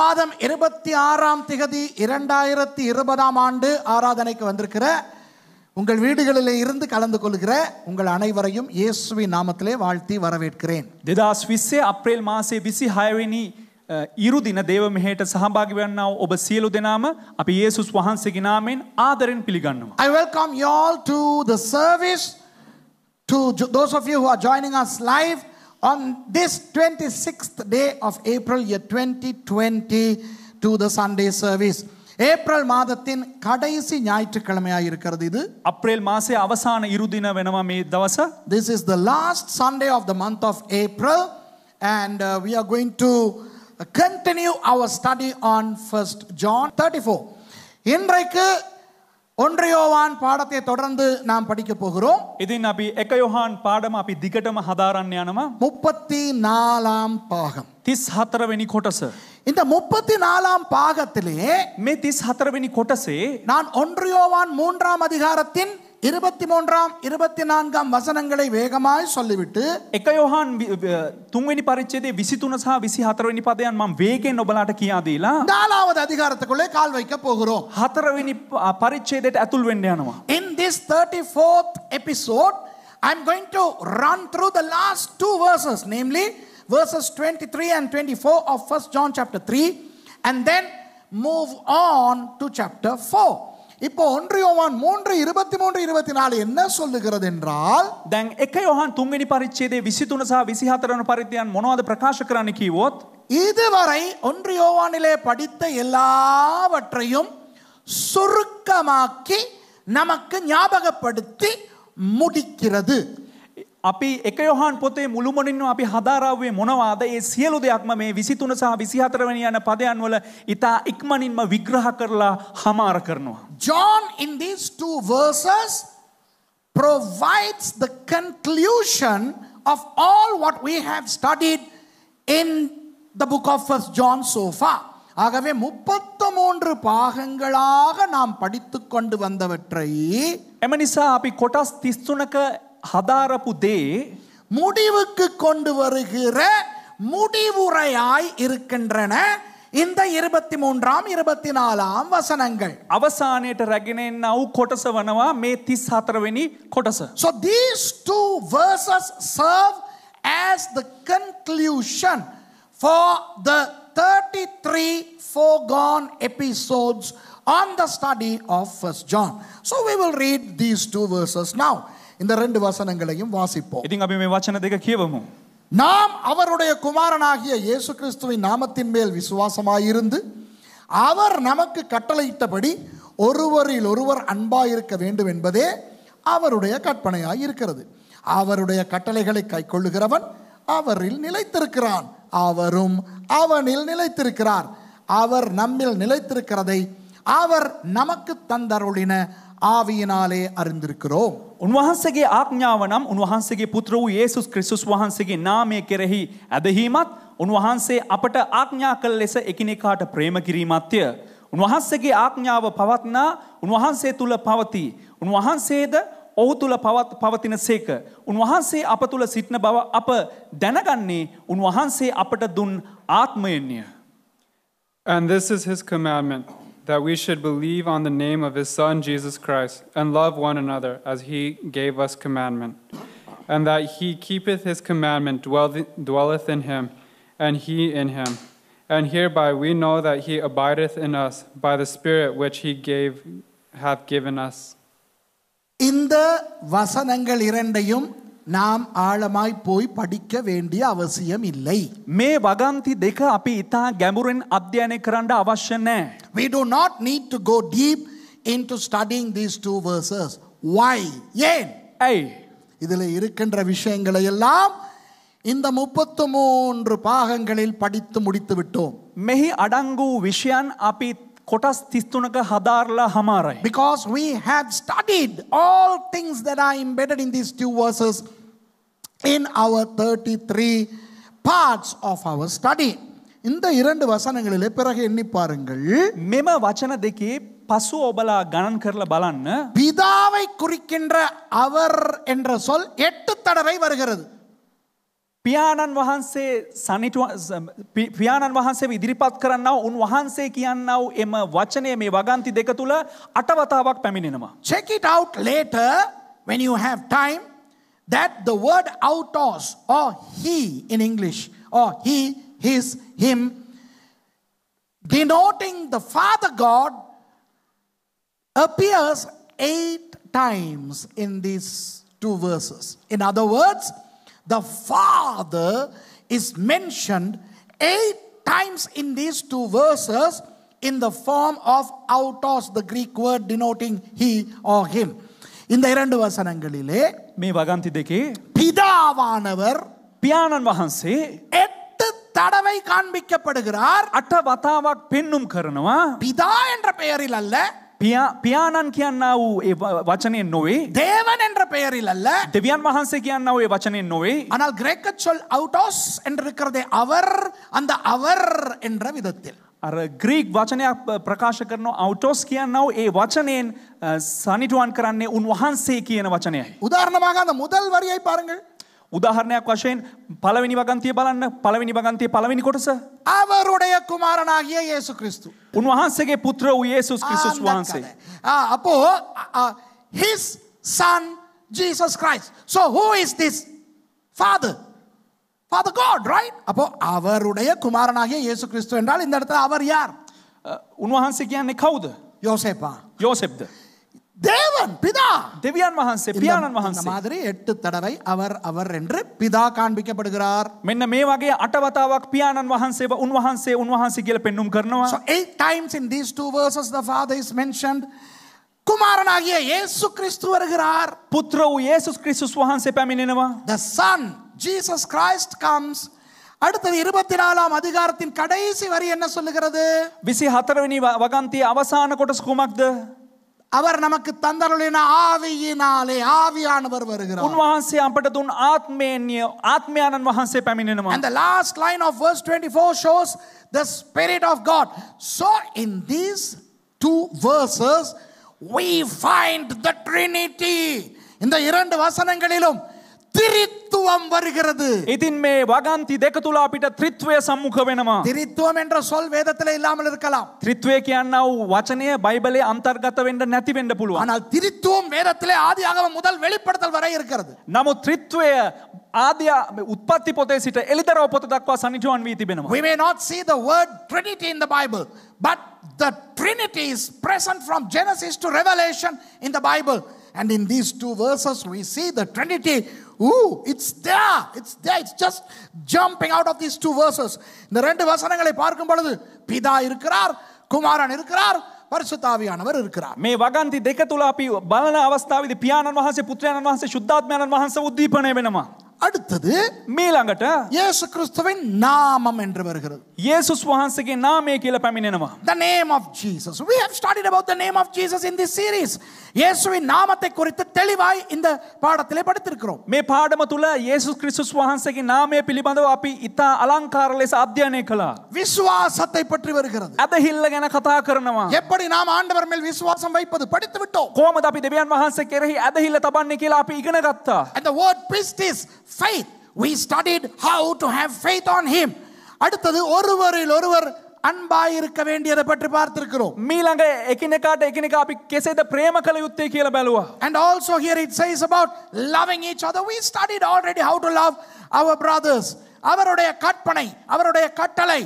மாதம் இருபத்தி ஆறாம் திகதி இரண்டாயிரத்தி இருபதாம் ஆண்டு ஆராதனைக்கு வந்திருக்கிற உங்கள் வீடுகளில் இருந்து கலந்து கொள்கிற உங்கள் அனைவரையும் இயேசுவி நாமத்திலே வாழ்த்தி வரவேற்கிறேன் දෙදස් විස්සේ අප්‍රේල් මාසේ විසි හයවෙනි ඉරු දින දේව මෙහට සහභාගි වන්නාව ඔබ සියලු දෙනාම අපි ඒසුස් වහන්සේගේ නාමෙන් ආදරෙන් පිළිගන්නවා. I welcome you all to the service to those of you who are joining us live on this 26th day of April year 2020 to the Sunday service. ஏப்ரல் மாதத்தின் கடைசி ஞாயிற்றுக்கிழமையா இருக்கிறது இது ஏப்ரல் மாசே அவசான இருதின வெனவா மே தவச this is the last Sunday of the month of April and we are going to continue our study on first John thirty four இன்றைக்கு ஒன்றையோவான் பாடத்தை தொடர்ந்து நாம் படிக்க போகிறோம் ඉතින් அபி එක பாடம் පාඩම අපි දිගටම හදාරන්න முப்பத்தி நாலாம் பாகம் திஸ் හතරවෙනි කොටස. இந்த முப்பத்தி நாலாம் பாகத்திலே மே திஸ் හතරවෙනි කොටසේ நான் ஒன்றியோவான் மூன்றாம் அதிகாரத்தின் இருபத்தி மூன்றாம் இருபத்தி நான்காம் வசனங்களை வேகமாய் சொல்லிவிட்டு එක යොහන් තුන්වෙනි පරිච්ඡේදයේ 23 සහ 24 වෙනි පදයන් මම වේගෙන් ඔබලාට කියා දීලා 14வது அதிகாரத்துக்குள்ளே கால் வைக்க போகிறோம் හතරවෙනි පරිච්ඡේදයට ඇතුල් වෙන්න යනවා in this 34th episode i'm going to run through the last two verses namely verses 23 and 24 of 1 john chapter 3 and then move on to chapter 4 இப்போ ஒன்று யோவான் மூன்று இருபத்தி மூன்று இருபத்தி நாலு என்ன சொல்லுகிறது என்றால் தங் එක යොහන් තුන්වෙනි පරිච්ඡේදයේ 23 සහ 24 වන පරිච්ඡේදයන් මොනවද ප්‍රකාශ இதுவரை ஒன்று யோவானிலே படித்த எல்லாவற்றையும் சுருக்கமாக்கி நமக்கு ஞாபகப்படுத்தி முடிக்கிறது අපි එක යොහන් පොතේ මුළුමනින්ම අපි හදාරාවේ මොනවාද ඒ සියලු දෙයක්ම මේ විසිතුන සහ විසිහතරවැනි යන පදයන් ඉතා ඉක්මනින්ම විග්‍රහ කරලා හමාර කරනවා. John in these two verses provides the conclusion of all what we have studied in the book of first John so far. ஆகவே முப்பத்து மூன்று பாகங்களாக நாம் படித்து கொண்டு வந்தவற்றை එම නිසා අපි කොටස් ಹದಾರಪು ದೇ முடிவுக்கு கொண்டு வருகிற முடிவுரையாய் இருக்கின்றன இந்த இருபத்தி ಮೂರಾಮ್ ಇರುಪತ್ತಿ ನಾಲಾಮ್ ವಸನಗಳು ಅವಸಾನೇಟ ರಗಿನೆ ನಾವು ಕೊಟಸವನವ ಮೇ ತಿಸ್ ಹತ್ರವೆನಿ ಕೊಟಸ so these two verses serve as the conclusion for the thirty three four gone episodes on the study of first John so we will read these two verses ನಾವು இந்த ரெண்டு வசனங்களையும் வாசிப்போம் இதுங்க අපි மே වචන දෙක நாம் அவருடைய குமாரனாகிய இயேசு கிறிஸ்துவின் நாமத்தின் மேல் விசுவாசமாயிருந்து அவர் நமக்கு கட்டளையிட்டபடி ஒருவரில் ஒருவர் இருக்க வேண்டும் என்பதே அவருடைய கற்பனையாய் இருக்கிறது அவருடைய கட்டளைகளை கைக்கொள்ளுகிறவன் அவரில் நிலைத்திருக்கிறான் அவரும் அவனில் நிலைத்திருக்கிறார் அவர் நம்மில் நிலைத்திருக்கிறதை அவர் நமக்கு தந்தருளின ආවියනාලේ අරින්දිරිකරෝ. උන්වහන්සගේ ආඥාව නම් උන්වහන්සගේ පුත්‍ර වූ ඒසුස් ක්‍රිස්තුස් වහන්සගේ නාමය කෙරෙහි ඇදහීමත් උන්වහන්සේ අපට ආඥා කළ ලෙස එකිනෙකාට ප්‍රේම කිරීමත්ය. උන්වහන්සගේ ආඥාව පවත්නා උන්වහන්සේ තුළ පවති. උන්වහන්සේද ඔහු තුළ පවත් පවතින සේක. උන්වහන්සේ අප තුළ සිටින බව අප දැනගන්නේ උන්වහන්සේ අපට දුන් ආත්මයෙන්ය. And this is his commandment. that we should believe on the name of his Son, Jesus Christ, and love one another as he gave us commandment. And that he keepeth his commandment dwelleth in him, and he in him. And hereby we know that he abideth in us by the Spirit which he gave, hath given us. இந்த வசனங்கள் இரண்டையும் நாம் ஆழமாய் போய் படிக்க வேண்டிய அவசியம் இல்லை மே வகாந்தி දෙක අපි ඉතා ගැඹුරෙන් අධ්‍යයනය කරන්න අවශ්‍ය නැහැ we do not need to go deep into studying these two verses why ஏன் ஏய் இதில் இருக்கின்ற விஷயங்களை எல்லாம் இந்த முப்பத்து மூன்று பாகங்களில் படித்து முடித்து விட்டோம் මෙහි අඩංගු විෂයන් අපි කොටස් 33ක හදාarලා හමාරයි. Because we have studied all things that are embedded in these two verses in our 33 parts of our study. இந்த இரண்டு வசனங்களிலே பிறகு எண்ணி பாருங்கள் මෙම වචන දෙකේ பசு ඔබලා கணன் கர்ல බලන්න பிதாவை குறிக்கின்ற அவர் என்ற சொல் எட்டு தடவை வருகிறது පියාණන් වහන්සේ සනිටු පියාණන් වහන්සේ ඉදිරිපත් කරන්නව උන් වහන්සේ කියන්නව එම වචනේ මේ වගන්ති දෙක තුල අටවතාවක් පැමිණෙනවා. Check it out later when you have time that the word autos or he in English or he, his, him denoting the Father God appears eight times in these two verses. In other words, the Father is mentioned eight times in these two verses in the form of autos, the Greek word denoting he or him. இந்த இரண்டு வசனங்களிலே me வகாந்திதைக்கு பிதாவானவர் பியானன் வகான்சி எட்டு தடவை காண்பிக்கப்படுகிறார் அட்ட வதாவாக் பெண்ணும் கருணவா பிதா என்ற பெயரில் அல்ல පියාණන් කියන්නා වූ ඒ වචනය නොවේ தேவன் என்ற பெயரில் அல்ல දෙවියන් වහන්සේ කියන්නා වූ ඒ වචනය නොවේ ஆனால் கிரேக்க சொல் அவுட்டோஸ் என்றிருக்கிறதே அவர் அந்த அவர் என்ற விதத்தில் අර ග්‍රීක් වචනයක් ප්‍රකාශ කරන අවටෝස් කියන්නව ඒ වචනයෙන් සනිටුවන් කරන්නේ උන්වහන්සේ කියන වචනයයි. උදාහරණமாக அந்த முதல் வரியை பாருங்கள் உதாரணයක් වශයෙන් පළවෙනි වගන්තිය බලන්න පළවෙනි වගන්තිය පළවෙනි කොටස அவருடைய குமாரனாகிய இயேசு கிறிஸ்து උන්වහන්සේගේ පුත්‍ර වූ යේසුස් ක්‍රිස්තුස් වහන්සේ அப்போ his son Jesus Christ so who is this father father god right அப்போ அவருடைய குமாரனாகிய இயேசு கிறிஸ்து என்றால் இந்த இடத்துல அவர் யார் උන්වහන්සේ කියන්නේ කවුද යෝසෙපා යෝසෙප්ද தேவன் பிதா திவ்யான் வහන්සේ පියාණන් වහන්සේ மாதிரி எட்டு தடவை அவர் அவர் என்று பிதா காண்பிக்கப்படுகிறார் මෙන්න මේ වගේ අට වතාවක් පියාණන් වහන්සේව උන්වහන්සේ උන්වහන්සේ කියලා පෙන්눔 කරනවා so eight times in these two verses the father is mentioned කුමාරනාගිය යේසු ක්‍රිස්තු වරගරාර් පුත්‍ර වූ යේසුස් ක්‍රිස්තුස් වහන්සේ පැමිණෙනවා the son jesus christ comes அடுத்தது இருபத்தி நாலாம் அதிகாரத்தின் கடைசி வரி என்ன சொல்லுகிறது விசி ஹத்தரவனி வகந்தி அவசான கொட்டஸ் குமாக்து அவர் நமக்கு தந்தருளின ஆவியினாலே ஆவியானவர் வருகிறார் உன் வහන්සේ අපට දුන් ආත්මයෙන් ආත්මයන්න් වහන්සේ පැමිණෙනවා and the last line of verse 24 shows the spirit of god so in these two verses we find the trinity இந்த இரண்டு வசனங்களிலும் திரித்துவம் வருகிறது ඉතින් මේ වගන්ති දෙක තුල අපිට ත්‍රිත්වය සම්මුඛ වෙනවා திரித்துவம் என்ற சொல் வேதத்தில் இல்லாமல் இருக்கலாம் ත්‍රිත්වය කියනා වූ වචනය බයිබලයේ අන්තර්ගත වෙන්න නැති වෙන්න පුළුවන් ஆனால் திரித்துவம் வேதத்திலே ஆதியாகமம் முதல் வெளிப்படுத்தல் வரை இருக்கிறது නමුත් ත්‍රිත්වය ආදිය උත්පත්ති පොතේ සිට එළිදරව් පොත දක්වා සනිටුවන් වී තිබෙනවා we may not see the word trinity in the bible but the trinity is present from genesis to revelation in the bible and in these two verses we see the trinity Ooh, it's there. It's there. It's just jumping out of these two verses. இந்த ரெண்டு வசனங்களை பார்க்கும் பொழுது பிதா இருக்கிறார் குமாரன் இருக்கிறார் ಪರಿಶುದ್ಧಾವಿಯಾನವರು ಇರುಕ್ಕಾರ ಮೇ ವಗಂತಿ ದೇಕತುಲಾಪಿ ಬಲನ ಅವಸ್ಥಾವಿದೆ ಪಿಯಾನನ್ ಮಹಾಸೆ ಪುತ್ರನನ್ ಮಹಾಸೆ ಶುದ್ಧಾತ್ಮನನ್ ಮಹಾಸೆ ಉದ್ದೀಪಣೆ ವೆನಮ அடுத்தது மேலாங்கட்ட இயேசு கிறிஸ்துவின் நாமம் என்று வருகிறது இயேசுஸ் வஹான்சகே நாமே கீழ பமினனவா the name of jesus we have studied about the name of jesus in this series இயேசுவின் நாமத்தை குறித்து தெளிவாய் இந்த பாடத்திலே படித்திருக்கிறோம் මේ පාඩම තුල යේසුස් ක්‍රිස්තුස් වහන්සේගේ නාමය පිළිබඳව අපි ඉතා අලංකාර ලෙස අධ්‍යයනය කළා විශ්වාසத்தை பற்றி வருகிறது ඇදහිල්ල ගැන කතා කරනවා எப்படி நாம் ஆண்டவர் மேல் விசுவாசம் வைப்பது படித்து விட்டோம் කොහොමද අපි දෙවියන් වහන්සේ කෙරෙහි ඇදහිල්ල තබන්නේ කියලා අපි ඉගෙන ගත්තා and the word priest is faith. We studied how to have faith on him. அடுத்தது ஒருவரில் ஒருவர் අන්බායි ඉරක වෙන්ඩියද පට පාර්තරකරු. මීළඟ එකනකාට එකනක අපි කෙසේද ප්‍රේම කළ යුත්තේ කියල And also here it says about loving each other. We studied already how to love our brothers. அவருடைய கற்பனை அவருடைய கட்டளை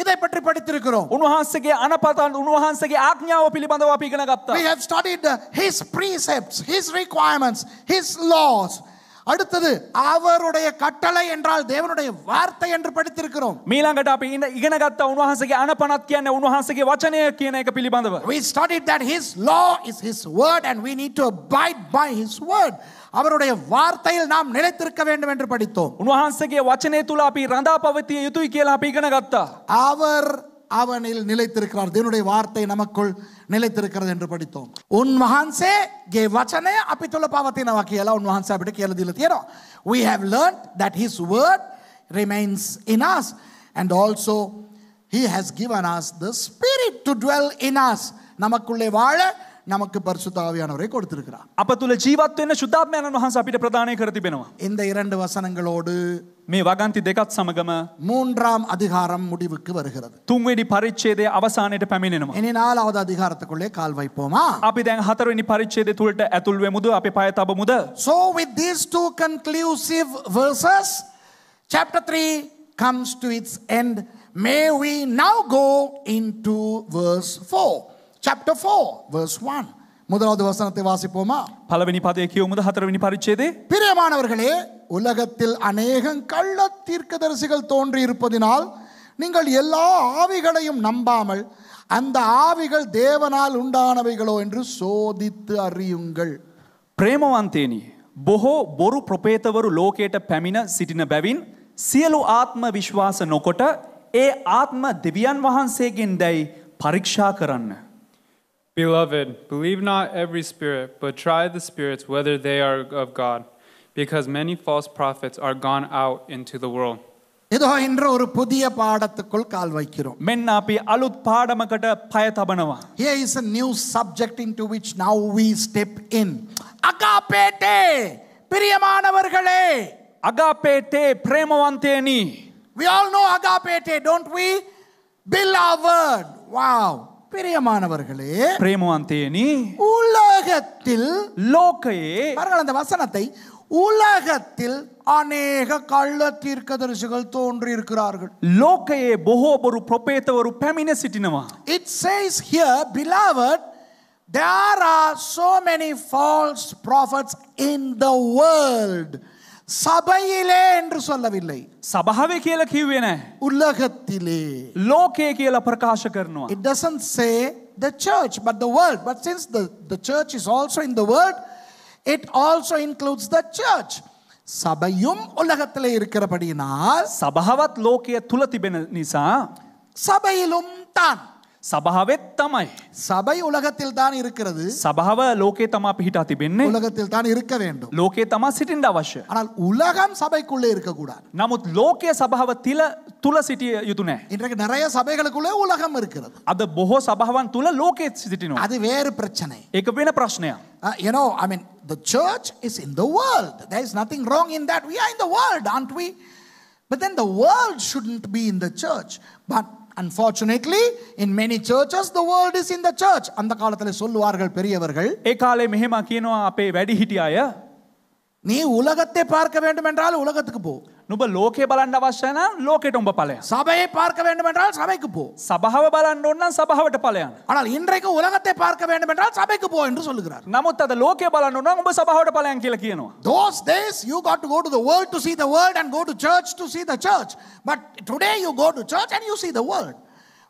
இதை பற்றி படித்திருக்கிறோம் உன்வහන්සේගේ අනපතන් උන්වහන්සේගේ ආඥාව පිළිබඳව අපි we have studied his precepts his requirements his laws அடுத்தது அவருடைய கட்டளை என்றால் தேவனுடைய வார்த்தை என்று படித்திருக்கிறோம் மீலாங்க டாபி இந்த இகனகத்த உன்வாசகி அனபனத்திய அந்த உன்வாசகி வச்சனே கீனே க பிலிபாந்தவ we studied that his law is his word and we need to abide by his word அவருடைய வார்த்தையில் நாம் நிலைத்திருக்க வேண்டும் என்று படித்தோம் உன்வாசகிய வச்சனே துலாபி ரந்தா பவத்திய யுதுக்கியலாபி இகனகத்த அவர் அவனில் நிலைத்திருக்கிறார் தேவனுடைய வார்த்தை நமக்குள் நிலைத்திருக்கிறது என்று படித்தோம் உன் மகான்சே கே வச்சனே அப்பித்துள்ள பாவத்தை பாவத்தின வாக்கியெல்லாம் உன் மகான்சே அப்படி கேளுதில்ல தேரும் we have learn that his word remains in us and also he has given us the spirit to dwell in us நமக்குள்ளே வாழ நமக்கு பரிசுத்தாவியானவரை கொடுத்திருக்கிறார் අප තුළ ජීවත් වෙන්න ශුද්ධාත්මයන් වහන්සේ අපිට ප්‍රදානය කර තිබෙනවා. இந்த இரண்டு வசனங்களோடு මේ වගන්ති දෙකත් සමගම மூன்றாம் அதிகாரம் முடிவுக்கு வருகிறது. තුන්වෙනි පරිච්ඡේදය අවසානයට පැමිණෙනවා. இனி நாலாவது அதிகாரத்துக்குள்ளே கால் வைப்போமா? අපි දැන් හතරවෙනි පරිච්ඡේදය තුළට ඇතුල් වෙමුද? අපි පය තබමුද? So with these two conclusive verses chapter 3 comes to its end. May we now go into verse 4. chapter 4 verse 1 முதலாவது வசனத்தை வாசிப்போமா பலவினி பாதையை கியோமுது ஹத்தரவினி பரிச்சேதே பிரியமானவர்களே உலகத்தில் அநேகம் கள்ள தீர்க்கதரிசிகள் தோன்றி இருப்பதினால் நீங்கள் எல்லா ஆவிகளையும் நம்பாமல் அந்த ஆவிகள் தேவனால் உண்டானவைகளோ என்று சோதித்து அறியுங்கள் ප්‍රේමවන්තේනි. போஹோ බොරු ප්‍රපේතවරු ලෝකයට පැමිණ සිටින බැවින් சியலு ஆத்ம විශ්වාස නොකොට ஏ ஆத்ம දෙවියන් වහන්සේගෙන් දැයි පරීක්ෂා කරන්න. Beloved, believe not every spirit, but try the spirits whether they are of God, because many false prophets are gone out into the world. ஏதோ என்ற here is a new subject into which now we step in Agape Agape te te பிரியமானவர்களே அகாபேட்டே பிரேமவந்தேனி we all know agape te, don't we beloved wow பிரியமானவர்களே பிரேமவந்தே நீ உலகத்தில் லோகையே பாருங்கள் அந்த வசனத்தை உலகத்தில் அநேக கள்ள தீர்க்கதரிசிகள் தோன்றி இருக்கிறார்கள் லோகையே போகோபொரு பிரபேத ஒரு பெமினஸ் சிட்டினவா it says here beloved there are so many false prophets in the world සබයිලේ என்று சொல்லவில்லை සභාවේ කියලා කිව්වේ නැහැ උලගතිලේ ලෝකේ කියලා ප්‍රකාශ කරනවා it doesn't say the church but the world but since the the church is also in the world it also includes the church சபையும் உலகத்தில் இருக்கிறபடினால் சபாவத் லோக்கிய துள திபென நிசா சபையிலும் தான் சபாவெத் තමයි. சபை உலகத்தில் தான் இருக்கிறது. சபாவ லோகே තමා පිහිටා තිබෙන්නේ. உலகத்தில் தான் இருக்க வேண்டும். லோகே තමා සිටින්න අවශ්‍ය. ஆனால் உலகம் சபைக்குள்ளே இருக்க கூடாது. නමුත් ලෝකයේ සභාව තිල තුල සිටිය යුතු නැහැ. இன்றைக்கு நிறைய சபைகளுக்குள்ளே உலகம் இருக்கிறது. අද බොහෝ සභාවන් තුල ලෝකයේ සිටිනවා. அது வேறு பிரச்சனை. ඒක වෙන ප්‍රශ්නයක්. you know i mean the church is in the world. There is nothing wrong in that. We are in the world, aren't we? But then the world shouldn't be in the church. But unfortunately in many churches the world is in the church அந்த காலத்தில் சொல்லுவார்கள் பெரியவர்கள் ඒ කාලේ මෙහෙම කියනවා අපේ වැඩිහිටිය අය நீ உலகத்தை பார்க்க வேண்டும் என்றால் உலகத்துக்கு போ නුබ ලෝකේ බලන්න අවශ්‍යන ලෝකෙට උඹ පලයන් සබයි පාර්ක வேண்டும் என்றால் சபைக்கு போ சபாவை බලන්න ඕන නම් සභාවට පලයන් ஆனால் இன்றைக்கு உலகத்தை பார்க்க வேண்டும் என்றால் சபைக்கு போ என்று சொல்லுகிறார் නමුත් අද ලෝකේ බලන්න ඕන නම් උඹ සභාවට පලයන් කියලා කියනවා those days you got to go to the world to see the world and go to church to see the church but today you go to church and you see the world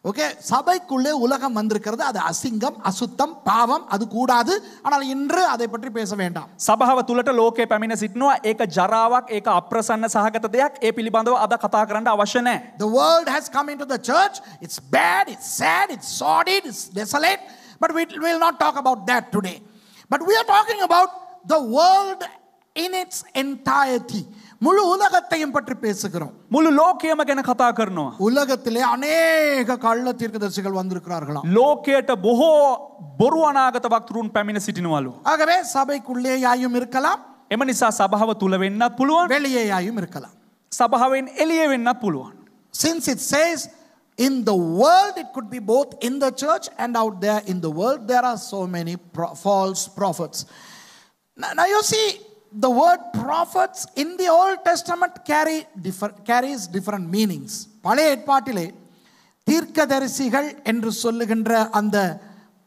okay சபைக்குள்ளே உலகம் வந்திருக்கிறது அது அசிங்கம் அசுத்தம் பாவம் அது கூடாது ஆனால் இன்று அதை பற்றி பேச வேண்டாம் සභාව තුළට ලෝකේ පැමිණ සිටිනවා ඒක ජරාවක් ඒක අප්‍රසන්න සහගත දෙයක් ඒ පිළිබඳව අද කතා කරන්න අවශ්‍ය නැහැ The world has come into the church it's bad it's sad it's sordid it's desolate but we will not talk about that today but we are talking about the world in its entirety முழு உலகத்தையும் பற்றி பேசுகிறோம் මුළු ලෝකයම ගැන කතා කරනවා. உலகத்திலே அநேக கள்ள தீர்க்கதரிசிகள் வந்திருக்கிறார்களாம் ලෝකයට බොහෝ බොරු අනාගත වක්තුරුන් පැමිණ සිටිනවලු. ஆகவே சபைக்குள்ளேயாயும் இருக்கலாம் එම නිසා සභාව තුළ වෙන්නත් පුළුවන් வெளியேயாயும் இருக்கலாம் සභාවෙන් එලිය වෙන්නත් පුළුවන්. since it says in the world it could be both in the church and out there in the world there are so many pro- false prophets now, now you see the word prophets in the Old Testament carry differ, carries different meanings. பழைய ஏற்பாட்டிலே தீர்க்கதரிசிகள் என்று சொல்லுகின்ற அந்த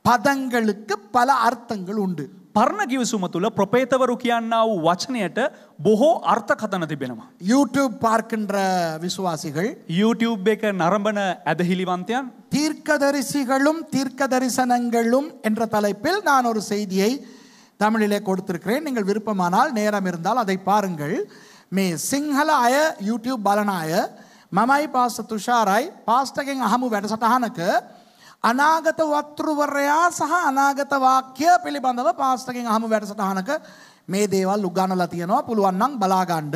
පදංගලක පල අර්ථංගල උන්ඩ. පරණ ගිවිසුම තුළ ප්‍රපේතවරු කියන්නාව වචනයට බොහෝ අර්ථ කතන තිබෙනවා. YouTube පාර්කන්ඩ්‍ර විශ්වාසිகள். YouTube එක නරඹන ඇදහිලිවන්තයන්. தீர்க்கதரிசிகளும் தீர்க்கதரிசனங்களும் என்ற தலைப்பில் நான் ஒரு செய்தியை தமிழிலே கொடுத்திருக்கிறேன் நீங்கள் விருப்பமானால் நேரம் இருந்தால் அதை பாருங்கள் மே සිංහල අය YouTube බලන අය මමයි පාස තුෂාරයි පාස්ටකෙන් අහමු වැඩසටහනක අනාගත වත්තුරුවරයා සහ අනාගත වාක්‍ය පිළිබඳව පාස්ටකෙන් අහමු වැඩසටහනක මේ දේවල් උගන්නලා තියෙනවා පුළුවන් නම් බලාගන්න.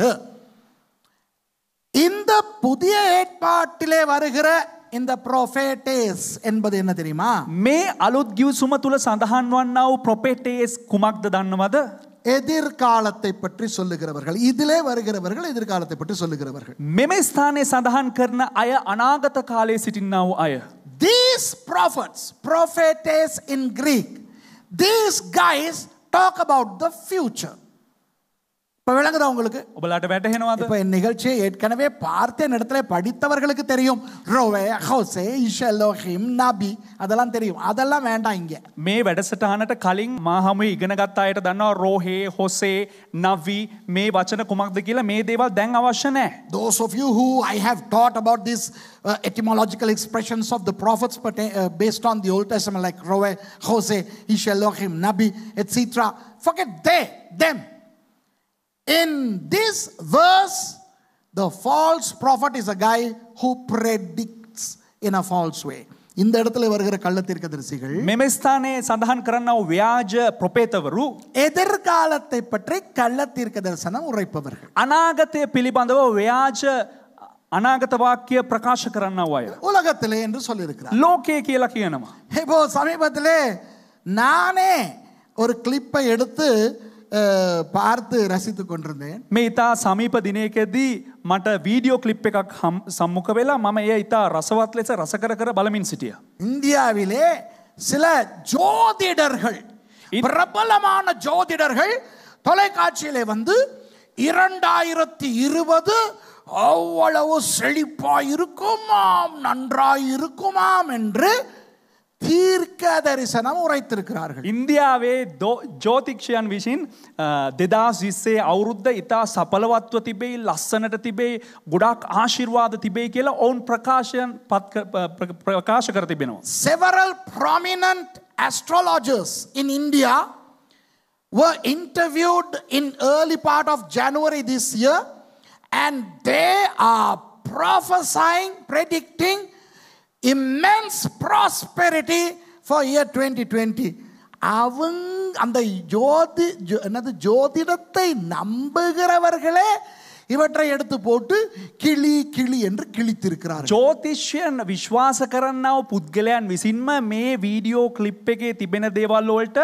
இந்த புதிய ஏற்பாட்டிலே வருகிற in the prophetes என்பது என்ன தெரியுமா මේ අලුත් ගිවිසුම තුල සඳහන් වන්නා වූ prophetes කුමක්ද දන්නවද எதிர்காலத்தை பற்றி சொல்லுகிறவர்கள் இதிலே வருகிறவர்கள் எதிர்காலத்தை பற்றி சொல்லுகிறவர்கள் මෙමෙ ස්ථානයේ සඳහන් කරන අය අනාගත කාලයේ සිටින්නා වූ අය these prophets prophetes in greek these guys talk about the future இப்போ விளங்குதா உங்களுக்கு ඔබලාට වැටහෙනවාද இப்போ நிகழ்ச்சியை ஏற்கனவே பார்த்த இடத்துல படித்தவர்களுக்கு தெரியும் ரோவே ஹோசே இஷலோஹிம் நபி அதெல்லாம் தெரியும் அதெல்லாம் வேண்டாம் இங்கே මේ වැඩසටහනට කලින් මා හමු ඉගෙන ගත්ත අයට දන්නවා රෝහේ හොසේ නවි මේ වචන කුමක්ද කියලා මේ දේවල් දැන් අවශ්‍ය නැහැ those of you who i have taught about this uh, etymological expressions of the prophets but, uh, based on the old testament like rohe hose ishelohim nabi etc forget they them In this verse, the false prophet is a guy who predicts in a false way. இந்த இடத்துல வருகிற கள்ளத்தீர்க்க தரிசிகள் மெமெஸ்தானே சந்தான கரன் வியாஜ புரொபேத்தவரு எதிர்காலத்தை பற்றி கள்ளத்தீர்க்க தரிசனம் உரைப்பவர்கள் அநாகத்தை பிலிபாந்தவ வியாஜ அநாகத வாக்கிய பிரகாஷ கரன்னவாய உலகத்திலே என்று சொல்லியிருக்கிறார் லோகே கீழ கீழமா இப்போ சமீபத்திலே நானே ஒரு கிளிப்பை எடுத்து පාර්ථ රැසිත කොන්ටරදේ. මේ ඉතා සමීප දිනයකෙදී මට වීඩියෝ කලිප් එකක් හම් සම්මුඛ වෙලා මම එය ඉතා රසවත් ලෙස රසකර කර බලමින් සිටිය. ඉන්දියාවිලේ சில ஜோதிடர்கள் பிரபலமான ஜோதிடர்கள் தொலைக்காட்சியிலே வந்து இரண்டாயிரத்தி இருபது அவ்வளவு செழிப்பாயிருக்குமாம் நன்றாயிருக்குமாம் என்று தீர்க்க தரிசனம் உரைத்திருக்கிறார்கள் ඉන්දියාවේ ජෝතික්ෂයන් විසින් දෙදස් විස්සේ අවුරුද්ධ ඉතා සපලවත්ව තිබේ ලස්සනට තිබේ ගොඩක් ආශිර්වාද තිබේ කියලා ඔවුන් ප්‍රකාශයන් ප්‍රකාශ කර තිබෙනවා. Several prominent astrologers in India were interviewed in early part of January this year and they are prophesying, predicting immense prosperity for year twenty twenty அவங்க அந்த ஜோதி என்னது ஜோதிடத்தை நம்புகிறவர்களே ಇವಟ್ರ ಎತ್ತು ಪೋಟು ಕಿಳಿ ಕಿಳಿ ಎಂದು ಕಿಳಿತಿರ್ಕ್ರ ಜ್ಯೋತಿಷ್ಯ ವಿಶ್ವಾಸ කරන්න පුද්ගලයන් විසින්ම මේ වීඩියෝ ක්ලිප් එකේ තිබෙන දේවල් වලට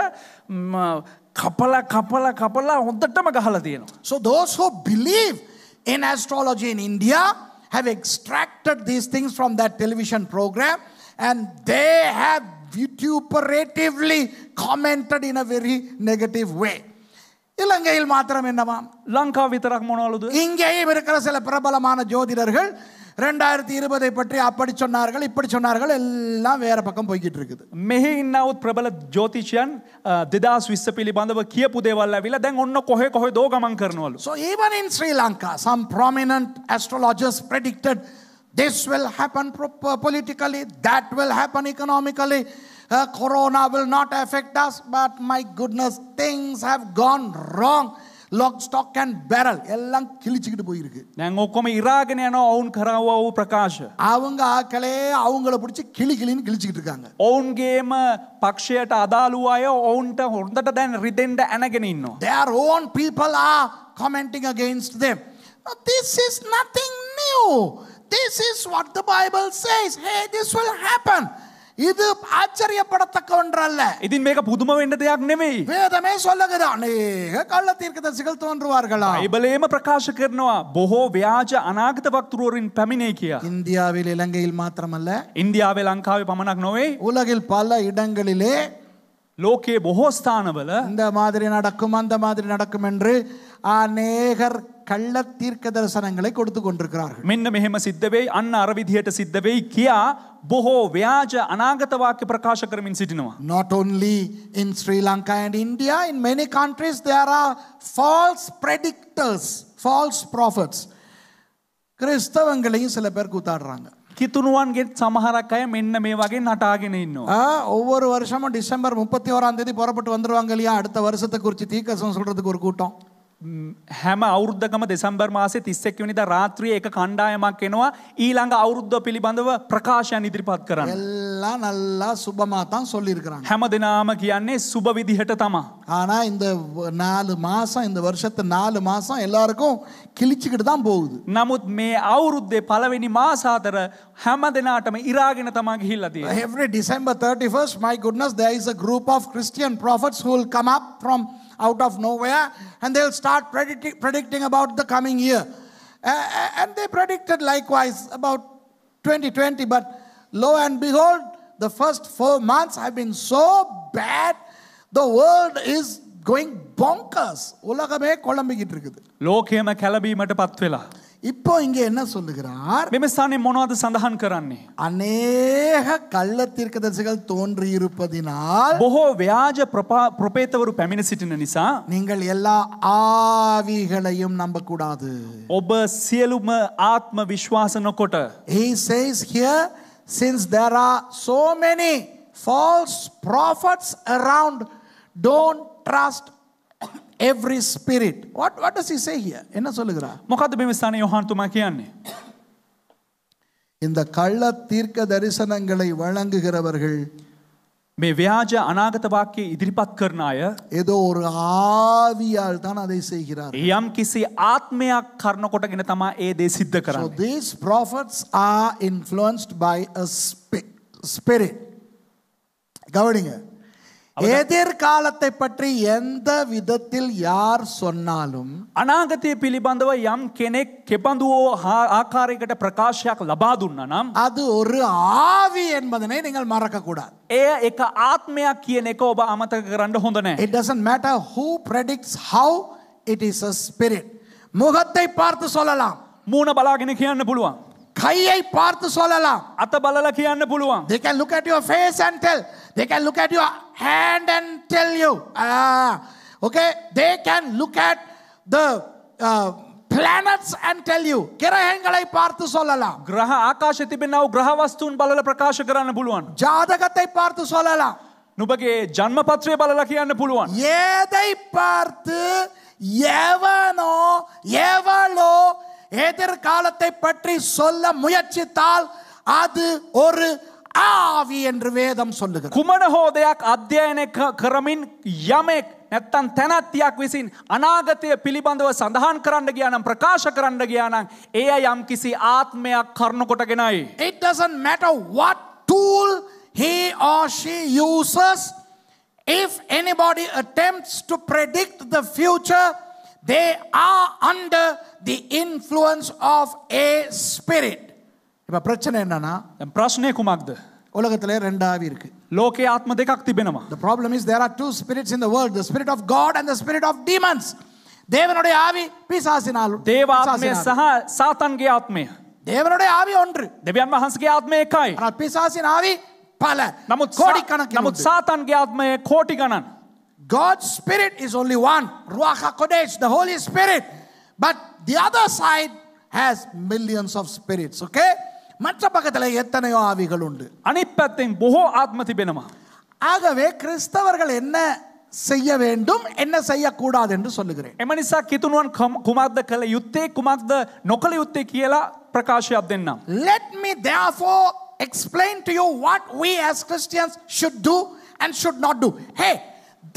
කපලා කපලා කපලා හොඳටම ගහලා තියෙනවා. So those who believe in astrology in India have extracted these things from that television program and they have vituperatively commented in a very negative way. இலங்கையில் மாத்திரம் என்னவாம் லங்கா வித்தராக போனாலும் இங்கேயும் இருக்கிற சில பிரபலமான ஜோதிடர்கள் ரெண்டாயிரத்தி இருபதை பற்றி அப்படி சொன்னார்கள் இப்படி சொன்னார்கள் எல்லாம் வேற பக்கம் போய்கிட்டு இருக்குது මෙහි ඉන්නවුත් ප්‍රබල ජෝතිෂයන් දෙදස් විස්ස පිළිබඳව කියපු දේවල් ඇවිලා දැන් ඔන්න කොහෙ කොහෙ දෝ ගමන් කරනවලු. So even in Sri Lanka some prominent astrologers predicted this will happen politically, that will happen economically. Uh, corona will not affect us, but my goodness, things have gone wrong lock stock and barrel எல்லாம் கிழிச்சுக்கிட்டு போயிருக்கு නැං ඉරාගෙන යන ඔවුන් කරා වූ ප්‍රකාශ அவங்க ஆக்களே அவங்கள பிடிச்சி கிளி கிளின்னு கிழிச்சுக்கிட்டு இருக்காங்க ඔවුන්ගේම පක්ෂයට අදාළ වූ අය ඔවුන්ට හොඳට දැන් රිදෙන්න ඇනගෙන ඉන්නවා their own people are commenting against them this is nothing new this is what the bible says hey this will happen இது ஆச்சரியப்படத்தக்க ஒன்றல்ல இதின் மேக புதும வேண்ட தேயாக නෙමෙයි வேதமே சொல்லுகிறது அநேக கள்ள தீர்க்கதரிசிகள் தோன்றுவார்களா பைபிளேம பிரகாශ කරනවා බොහෝ ව්‍යාජ අනාගත වක්තරුවරින් පැමිණේ කියා இந்தியாவில் இலங்கையில் மாத்திரமல்ல இந்தியாவில் லங்காவில் பமණක් නොවේ உலகில் பல இடங்களிலே லோகே බොහෝ ස්ථානවල இந்த மாதிரி நடக்கும் அந்த மாதிரி நடக்கும் என்று அநேகர் கள்ள தீர்க்க தரிசனங்களை கொடுத்து கொண்டிருக்கிறார்கள் මෙන්න මෙහෙම සිද්ධ වෙයි අන්න අර විදිහට සිද්ධ වෙයි කියා බොහෝ ව්‍යාජ අනාගත වාක්‍ය ප්‍රකාශ කරමින් සිටිනවා not only in sri lanka and india in many countries there are false predictors false prophets கிறிஸ்தவங்களையும் சில பேர் கூத்தாடுறாங்க කිතුනුවන්ගේ සමහරක් අය මෙන්න මේ වගේ නටාගෙන ඉන්නවා ஒவ்வொரு வருஷமும் டிசம்பர் முப்பத்தி ஓராம் தேதி புறப்பட்டு வந்துருவாங்க இல்லையா அடுத்த வருஷத்தை குறித்து தீக்கசம் சொல்றதுக்கு ஒரு கூட்டம் හැම අවුද්ධකම දෙසම්බර් මාසේ තිස්සෙක් වනිද රාත්‍රිය එක කණ්ඩායමක් එනවා ඊළඟ අවුද්ධ පිළිබඳව ප්‍රකාශයන් ඉදිරිපත් කරන්න. எல்லா நல்லா சுபமாத்தான் சொல்லியிருக்கிறாங்க. හැම දිනාම කියන්නේ සුබ විදිහට තමයි. ஆனா இந்த நாலு மாசம் இந்த வருஷத்து நாலு மாசம் எல்லாருக்கும் கிழிச்சுக்கிட்டு தான் போகுது. නමුත් මේ අවුරුද්දේ පළවෙනි මාස හතර හැම දිනාටම ඉරාගෙන තමයි ගිහිල්ලා තියෙන්නේ. Every December 31st my goodness there is a group of Christian prophets who will come up from out of nowhere and they'll start predict- predicting about the coming year. Uh, and they predicted likewise about 2020, but lo and behold, the first four months have been so bad, the world is going bonkers. ලෝකයම කැලබීමට පත්වෙලා. இப்போ இங்கே என்ன சொல்லுகிறார் මෙමස්ථානයේ මොනවද සඳහන් කරන්නේ? අනේහ කල්ල தீர்க்கதரிசிகள் தோன்றி இருப்பதினால் බොහෝ ව්‍යාජ ප්‍රපේතවරු පැමිණ සිටින නිසා நீங்கள் எல்லா ஆவிகளையும் நம்பக்கூடாது. ඔබ සියලුම ආත්ම විශ්වාස නොකොට He says here since there are so many false prophets around don't trust every spirit. What, what does he say here? என்ன சொல்லுகிறார் මොකද්ද මේ ස්ථානයේ යොහාන් තුමා කියන්නේ? இந்த கள்ள தீர்க்க தரிசனங்களை வழங்குகிறவர்கள் මේ ව්‍යාජ අනාගත වාක්‍ය ඉදිරිපත් කරන අය ஏதோ ஒரு ஆவியால் தான் அதை செய்கிறார் යම් කිසි ආත්මයක් කරන කොටගෙන තමා ඒ දේ සිද්ධ කරන්නේ. So these prophets are influenced by a spirit. ගවඩිங்க எதிர்காலத்தை பற்றி எந்த விதத்தில் யார் சொன்னாலும் අනාගතය පිළිබඳව යම් කෙනෙක් කෙබඳු වූ ආකාරයකට ප්‍රකාශයක් ලබා දුන්න නම් அது ஒரு ஆவி என்பதனை நீங்கள் மறக்க கூடாது එය එක ආත්මයක් කියන එක ඔබ අමතක කරන්න හොඳ නෑ it doesn't matter who predicts how it is a spirit முகத்தை பார்த்து சொல்லலாம் මූණ බලාගෙන කියන්න පුළුවන් கையை பார்த்து சொல்லலாம் අත බලලා කියන්න පුළුවන් they can look at your face and tell They can look at your hand and tell you. Ah, okay? They can look at the uh, planets and tell you. ಗ್ರಹங்களை பார்த்து சொல்லலாம் ಗ್ರಹ ಆಕಾಶ ತಿಬೆ ನಾವು ಗ್ರಹ ವಸ್ತುನ್ ಬಲಲ ಪ್ರಕಾಶ ಕರನ್ನ ಬುಳುವನ್ ಜಾತಕத்தை பார்த்து சொல்லலாம் නුබගේ ජන්ම පත්‍රය බලලා කියන්න පුළුවන්. ஏதை பார்த்து எவனோ எவளோ எதிர்காலத்தை பற்றி சொல்ல முயற்சித்தால் அது ஒரு ஆவி என்று வேதம் சொல்லுகிறது කුමන හෝ දෙයක් අධ්‍යයනය කරමින් යමෙක් නැත්තන් තැනැත්තියක් විසින් අනාගතය පිළිබඳව සඳහන් කරන්න ගියානම් ප්‍රකාශ කරන්න ගියානම් එය යම් කිසි ආත්මයක් කරනු කොටගෙනයි. It doesn't matter what tool he or she uses if anybody attempts to predict the future they are under the influence of a spirit. இப்ப பிரச்சனை என்னன்னா பிரச்சனை குமாக்குது உலகத்திலே ரெண்டு ஆவி இருக்கு லோகே ஆத்ம தேகாக்திபெனமா the problem is there are two spirits in the world the spirit of god and the spirit of demons தேவனுடைய ஆவி பிசாசினால் தேவ ஆத்மே சஹ சாத்தான்ගේ ஆத்மே தேவனுடைய ஆவி ஒன்று දෙවියන් වහන්සේගේ ආත්මය එකයි ஆனால் பிசாசின் ஆவி பல නමුත් கோடிக்கணக்கில் නමුත් சாத்தான்ගේ ஆத்මය கோடி ගණන් God's spirit is only one Ruach HaKodesh the Holy Spirit but the other side has millions of spirits okay மற்ற பக்கத்தில் எத்தனையோ ஆவிகள் உண்டு அனைப்பத்தையும் போகோ ஆத்ம திபெனமா ஆகவே கிறிஸ்தவர்கள் என்ன செய்ய வேண்டும் என்ன செய்யக்கூடாது என்று சொல்லுகிறேன் එමනිසා කිතුනුවන් කුමක්ද කළ යුත්තේ කුමක්ද නොකළ යුත්තේ කියලා ප්‍රකාශයක් දෙන්නම්. Let me therefore explain to you what we as Christians should do and should not do. Hey,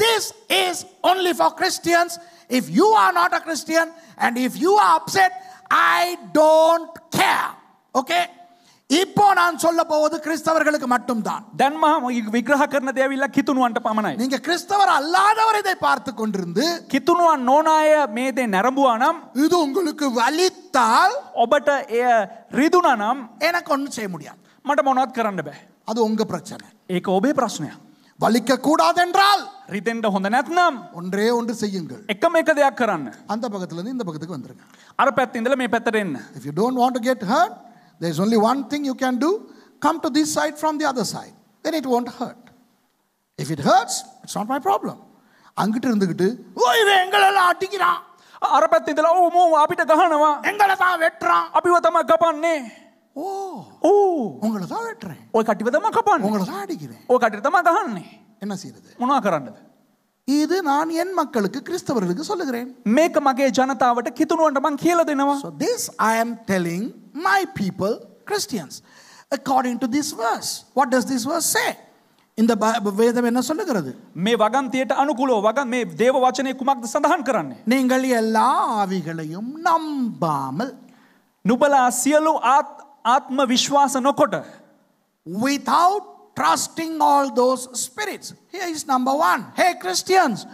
this is only for Christians. If you are not a Christian and if you are upset, I don't care. Okay? இப்போ நான் சொல்ல போவது கிறிஸ்தவர்களுக்கு மட்டும்தான் දැන්ම විග්‍රහ කරන දේවිල්ල කිතුණුවන්ට පමණයි. நீங்க கிறிஸ்தவர் அல்லாதவர் இதை பார்த்து கொண்டிருந்து කිතුණුවන් நோனாய අය මේ இது உங்களுக்கு வலித்தால் ஒபட்ட එය රිදුණා எனக்கு ஒன்றும் செய்ய முடியாது. මට මොනවත් කරන්න බෑ. அது உங்க பிரச்சனை. ඒක ඔබේ ප්‍රශ්නයක්. வலிக்க கூடாது என்றால் රිදෙන්ඩ හොඳ නැත්නම් ஒன்றே ஒன்று செய்யுங்கள் එකම එක දෙයක් அந்த பக்கத்துல இருந்து இந்த பக்கத்துக்கு வந்துருங்க. අර පැත්ත ඉඳලා මේ පැත්තට you don't you don't want to There's only one thing you can do come to this side from the other side. Then it won't hurt. If it hurts, it's not my problem. அங்கிட்டு இருந்துக்கிட்டு ஓ இவன் எங்களெல்லாம் அடிக்கிறான் අර පැත්තිදල ඔහුම අපිට ගහනවා එංගලතා වෙටරා අපිව තම කපන්නේ ඕ ඕ උங்கள தான் வெட்டுறேன் ඔය කටිව තම කපන්නේ උங்கள தான் அடிக்கிறேன் ඔය කටිට තම ගහන්නේ என்ன செய்யறது මොනවා කරන්නද இது நான் என் மக்களுக்கு கிறிஸ்தவர்களுக்கு சொல்லுகிறேன் මේක මගේ ජනතාවට කිතුණුවන්ට මං කියලා දෙනවා. So this I am telling my people Christians according to this verse. What does this verse say? இந்த வேதம் என்ன சொல்லுகிறது මේ වගන්තියට අනුකූලව වගන් මේ දේව වචනේ කුමක්ද සඳහන් කරන්නේ? நீங்கள் எல்லா ஆவிகளையும் நம்பாமல் නුඹලා සියලු ආත්ම විශ්වාස නොකොට without trusting all those spirits. Here is number one. Hey, Christians,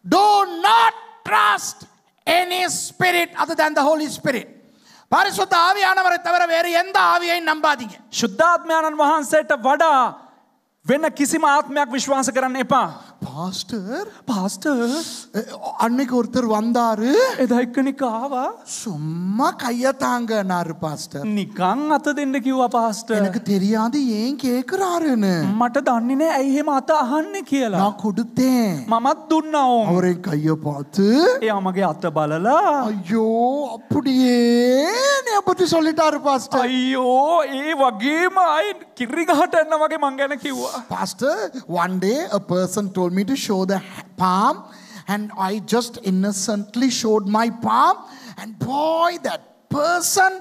do not trust any spirit other than the Holy Spirit. பரிசுத்த ஆவியானவரை தவிர வேறு எந்த ஆவியையும் நம்பாதீங்க ಶುದ್ಧಾತ್ಮನನ್ ವಹನ್ ಸೇಟ ವಡ වෙන කිසිම ආත්මයක් විශ්වාස කරන්න பாஸ்டர் பாஸ்டர் அன்னைக்கு ஒருத்தர் வந்தாரு எதற்கனிக்கு ஆவா சும்மா கைய தாங்கனாரு பாஸ்டர் நிக்கන් අත දෙන්න කිව්වා පාස්ටර් எனக்கு தெரியாது ஏன் கேக்குறாருன்னு මට දන්නේ නෑ ඇයි එහෙම අත අහන්නේ කියලා நான் கொடுத்தேன் මමත් දුන්නා ඕන් அவரே கைய பார்த்து එයා මගේ අත බලලා අයියෝ அப்படியே ஞாபகத்து சொல்லிட்டாரு பாஸ்டர் ஐயோ ඒ වගේම අය කිරි ගහට යන්න වගේ මං ගැන කිව්වා pastor one day a person told me to show the palm, and I just innocently showed my palm, and boy, that person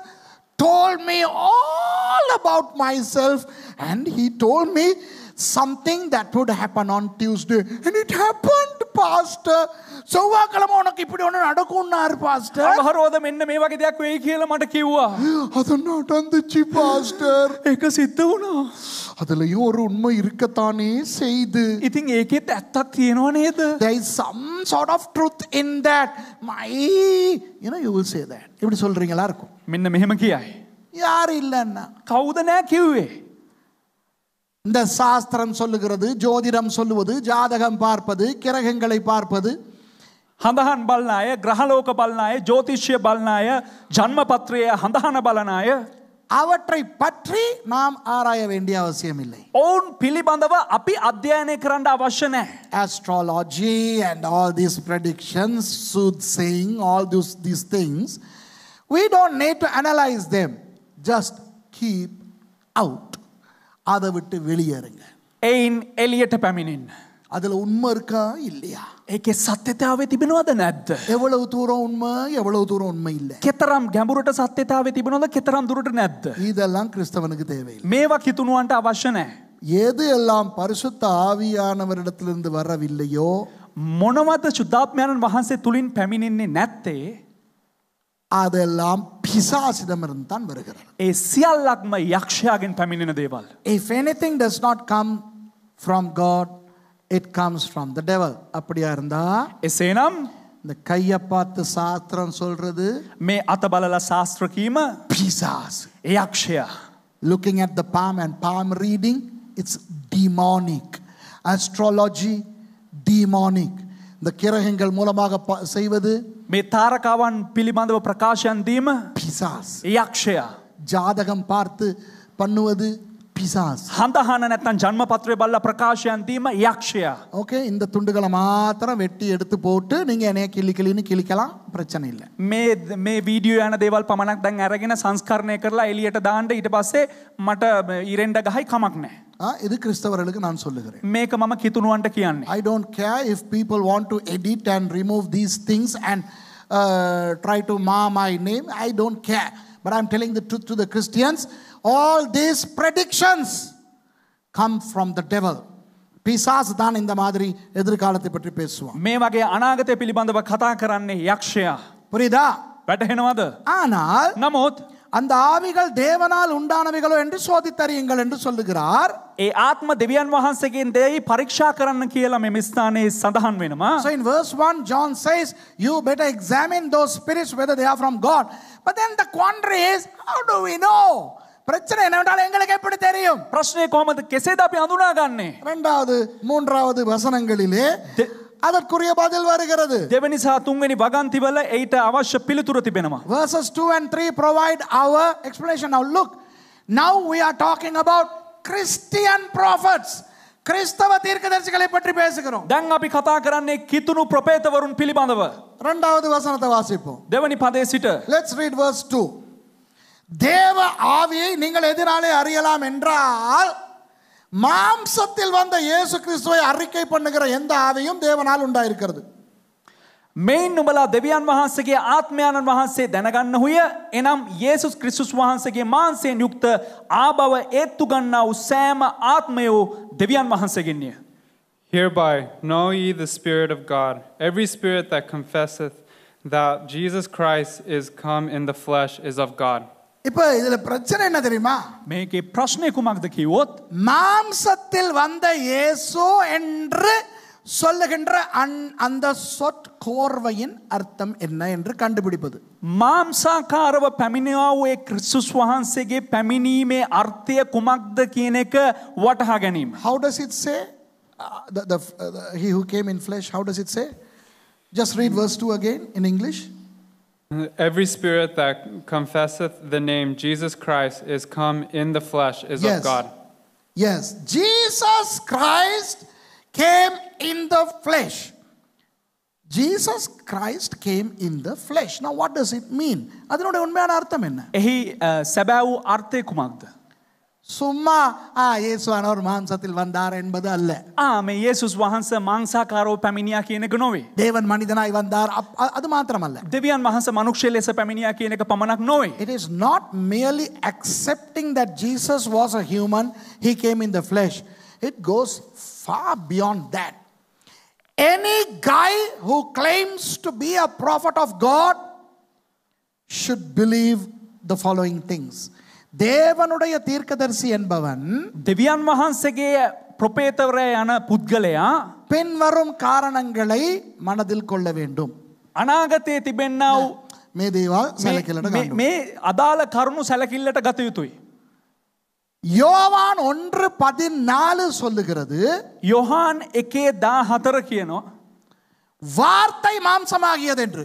told me all about myself, and he told me something that would happen on Tuesday. And it happened, Pastor. So Wakalam on a kipid on an adakunar, Pastor. I heard the men the Mevaki Aquakil Matakiwa. Other not on the chief, Pastor. Ekasituna. Other Yorun Mirkatani say the eating ekit attakino on either. There is some sort of truth in that. My, you know, you will say that. Every soldiering a lark. Men the Mehemakiai. Yarilena. Kau the Nakiwe. இந்த சாஸ்திரம் சொல்லுகிறது ஜோதிடம் சொல்லுவது ஜாதகம் பார்ப்பது கிரகங்களை பார்ப்பது ஹந்தஹான் பலனாய கிரகலோக பலனாய ஜோதிஷ்ய பலனாய ஜன்ம பத்திரிய ஹந்தஹான பலனாய அவற்றை பற்றி நாம் ஆராய வேண்டிய அவசியம் இல்லை ஓன் பிலி அபி அப்பி அத்தியாயனை கிரண்ட அவசியனே and all all these predictions soothsaying all this this things we don't need to analyze them just keep out அதை விட்டு வெளியேறுங்க එයින් එලියට පැමිණින්. அதில் உண்மை இருக்கா இல்லையா ඒකෙ සත්‍යතාව තිබෙනවද නැද්ද. எவ்வளவு தூரம் உண்மை எவ்வளவு தூரம் உண்மை இல்லை. කෙතරම් ගැඹුරට සත්‍යතාව තිබෙනවද කෙතරම් දුරට නැද්ද. இதெல்லாம் கிறிஸ்தவனுக்கு தேவையில்லை. මේවා කිතුණුවන්ට අවශ්‍ය නැහැ. எது எல்லாம் பரிசுத்த ஆவியானவரிடத்திலிருந்து வரவில்லையோ මොනවද ශුද්ධාත්මයණන් වහන්සේ තුළින් පැමිණෙන්නේ නැත්තේ அதெல்லாம் பிசாசிடமிருந்து தான் வருகிறது ඒ සියල්ලක්ම යක්ෂයාගෙන් පැමිණෙන දේවල්. If anything does not come from God, it comes from the devil. அப்படியா இருந்தா එසේනම් இந்த கையை பார்த்து சாஸ்திரம் சொல்றது මේ අත බලලා ශාස්ත්‍ර Looking at the palm and palm reading, it's demonic. Astrology, demonic. இந்த கிரகங்கள் மூலமாக செய்வது මේ තාරකාවන් පිළිබඳව ප්‍රකාශයන් දීම පිසාස් යක්ෂයා ජාතකම් පාර්ථ பண்ணுவது පිසාස් හඳහන නැත්තම් ජන්මපත්‍රය බල්ලා ප්‍රකාශයන් දීම යක්ෂයා ஓகே இந்த துண்டுகளை மாத்திரம் வெட்டி எடுத்து போட்டு நீங்க என்னைய கிள்ளி கிள்ளின்னு கிளிக்கலாம் பிரச்சனை இல்லை මේ මේ වීඩියෝ යන දේවල් පමණක් දැන් අරගෙන සංස්කරණය කරලා එළියට දාන්න ඊට පස්සේ මට ඉරෙන්ඩ ගහයි කමක් නැහැ இது கிறிஸ்தவர்களுக்கு நான் சொல்லுகிறேன் මේක මම කිතුණුවන්ට කියන්නේ I don't care if people want to edit and remove these things and uh, try to mar my name I don't care but I'm telling the truth to the Christians all these predictions come from the devil පිசாස් தான் இந்த மாதிரி எதிர்காலத்தை பற்றி பேசுவான் මේ වගේ අනාගතය පිළිබඳව කතා කරන්නේ යක්ෂයා புரியுதா වැටහෙනවද ஆனால் නමුත් அந்த ஆவிகள் தேவனால் உண்டானவைகளோ என்று சோதித்தறியுங்கள் என்று சொல்லுகிறார் ඒ ආත්ම දෙවියන් වහන්සේගෙන් දෙයි පරීක්ෂා කරන්න කියලා මෙම ස්ථානයේ සඳහන් වෙනවා. So in verse 1 John says you better examine those spirits whether they are from God. But then the quandary is how do we know? பிரச்சனை என்னவென்றால் எங்களுக்கு எப்படி தெரியும்? பிரச்சனை கோமது கெசேத அப்படி அந்துனா கண்ணே. இரண்டாவது மூன்றாவது வசனங்களிலே அதற்குரிய பதில் வருகிறது දෙවනි සහ තුන්වෙනි වගන්ති වල ඊට අවශ්‍ය පිළිතුර තිබෙනවා verses 2 and 3 provide our explanation now look now we are talking about christian prophets ක්‍රිස්තව තීර්කදර්ශකලේ පටි பேசுகிறோம் දැන් අපි කතා කරන්නේ කිතුණු ප්‍රපේතවරුන් පිළිබඳව இரண்டாவது வசனத்தை வாசிப்போம் දෙවනි පදයේ සිට let's read verse 2 தேவ ஆவியை நீங்கள் எதிராலே அறியலாம் என்றால் மாம்சத்தில் வந்த இயேசு கிறிஸ்துவை அறிக்கை பண்ணுகிற எந்த ஆவியும் தேவனால் උണ്ടാயிருக்கிறது මෙයින් නුඹලා දෙවියන් වහන්සේගේ ආත්මයන්න් වහන්සේ දැනගන්න හුය එනම් යේසුස් ක්‍රිස්තුස් වහන්සේගේ මාංශයෙන් යුක්ත ආභව ඒත්තු ගන්නා වූ සෑම ආත්මයෝ දෙවියන් වහන්සේගින්ය Hereby know ye the Spirit of God. Every spirit that confesseth that Jesus Christ is come in the flesh is of God. இப்போ இதுல பிரச்சனை என்ன தெரியுமா මේකේ ප්‍රශ්නේ කුමක්ද කිව්වොත් மாம்சத்தில் வந்த இயேசு என்று சொல்லுகின்ற அந் அந்த சொற்கோர்வையின் அர்த்தம் என்ன என்று கண்டுபிடிப்பது மாம்சாකාரව පැමිණා වූ ඒ ක්‍රිස්තුස් වහන්සේගේ පැමිණීමේ අර්ථය කුමක්ද කියන එක වටහා ගැනීම how does it say uh, the, the, uh, the, he who came in flesh how does it say just read verse 2 again in english Every spirit that confesseth the name Jesus Christ is come in the flesh is yes. of God. Yes, Jesus Christ came in the flesh. Jesus Christ came in the flesh. Now what does it mean? ಅದನೋಡ ಉನ್ಮೇಯಾನ சும்மா ஆ இயேசுவானவர் மாம்சத்தில் வந்தார் என்பது அல்ல ஆமே இயேசுஸ் වහන්ස මාංසාකාරෝ පැමිණියා කියන එක නොවේ. දේවන් මනිදනායි වන්දාර அது மாத்திரமல்ல. දෙවියන් වහන්ස මනුෂ්‍ය ලෙස පැමිණියා කියන එක පමණක් නොවේ. It is not merely accepting that Jesus was a human, he came in the flesh. It goes far beyond that. Any guy who claims to be a prophet of God should believe the following things. தேவனுடைய தீர்க்கதரிசி என்பவன் දෙවියන් වහන්සේගේ ප්‍රපේතවරයා යන පුද්ගලයා பின்வரும் காரணங்களை மனதில் கொள்ள வேண்டும் අනාගතයේ තිබෙන්නා වූ මේ දේවල් සැලකිල්ලට ගන්න මේ අදාළ කරුණු සැලකිල්ලට ගත යුතුයි யோவான் ஒன்று பதினாலு சொல்லுகிறது யோஹான் එකේ දා හතර කියනවා வார்த்தை மாம்சமாகியது என்று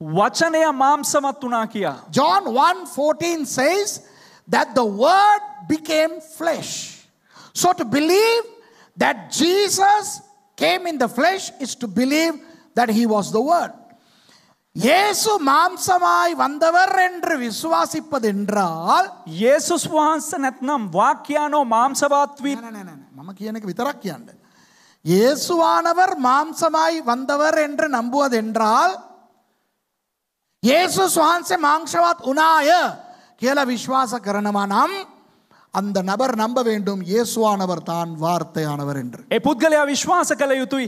වචනය මාංශමත් වුණා කියා. John 1:14 says that the word became flesh. So to believe that Jesus came in the flesh is to believe that he was the word. இயேசு மாம்சமாய் வந்தவர் என்று விசுவாசிப்பது என்றால் இயேசு ස්වාංශනත්නම් වාක්‍යානෝ මාංශවාත්වි මම කියන එක විතරක් කියන්න. இயேசுவானவர் மாம்சமாய் வந்தவர் என்று நம்புவதென்றால் என்றால் ஏசு வான்சே மாங்ஷவாத் உனாய கேள விஸ்வாச கரணமானம் அந்த நபர் நம்ப வேண்டும் இயேசுவானவர் தான் வார்த்தையானவர் என்று ஏ புத்கலையா விஸ்வாச கலையுது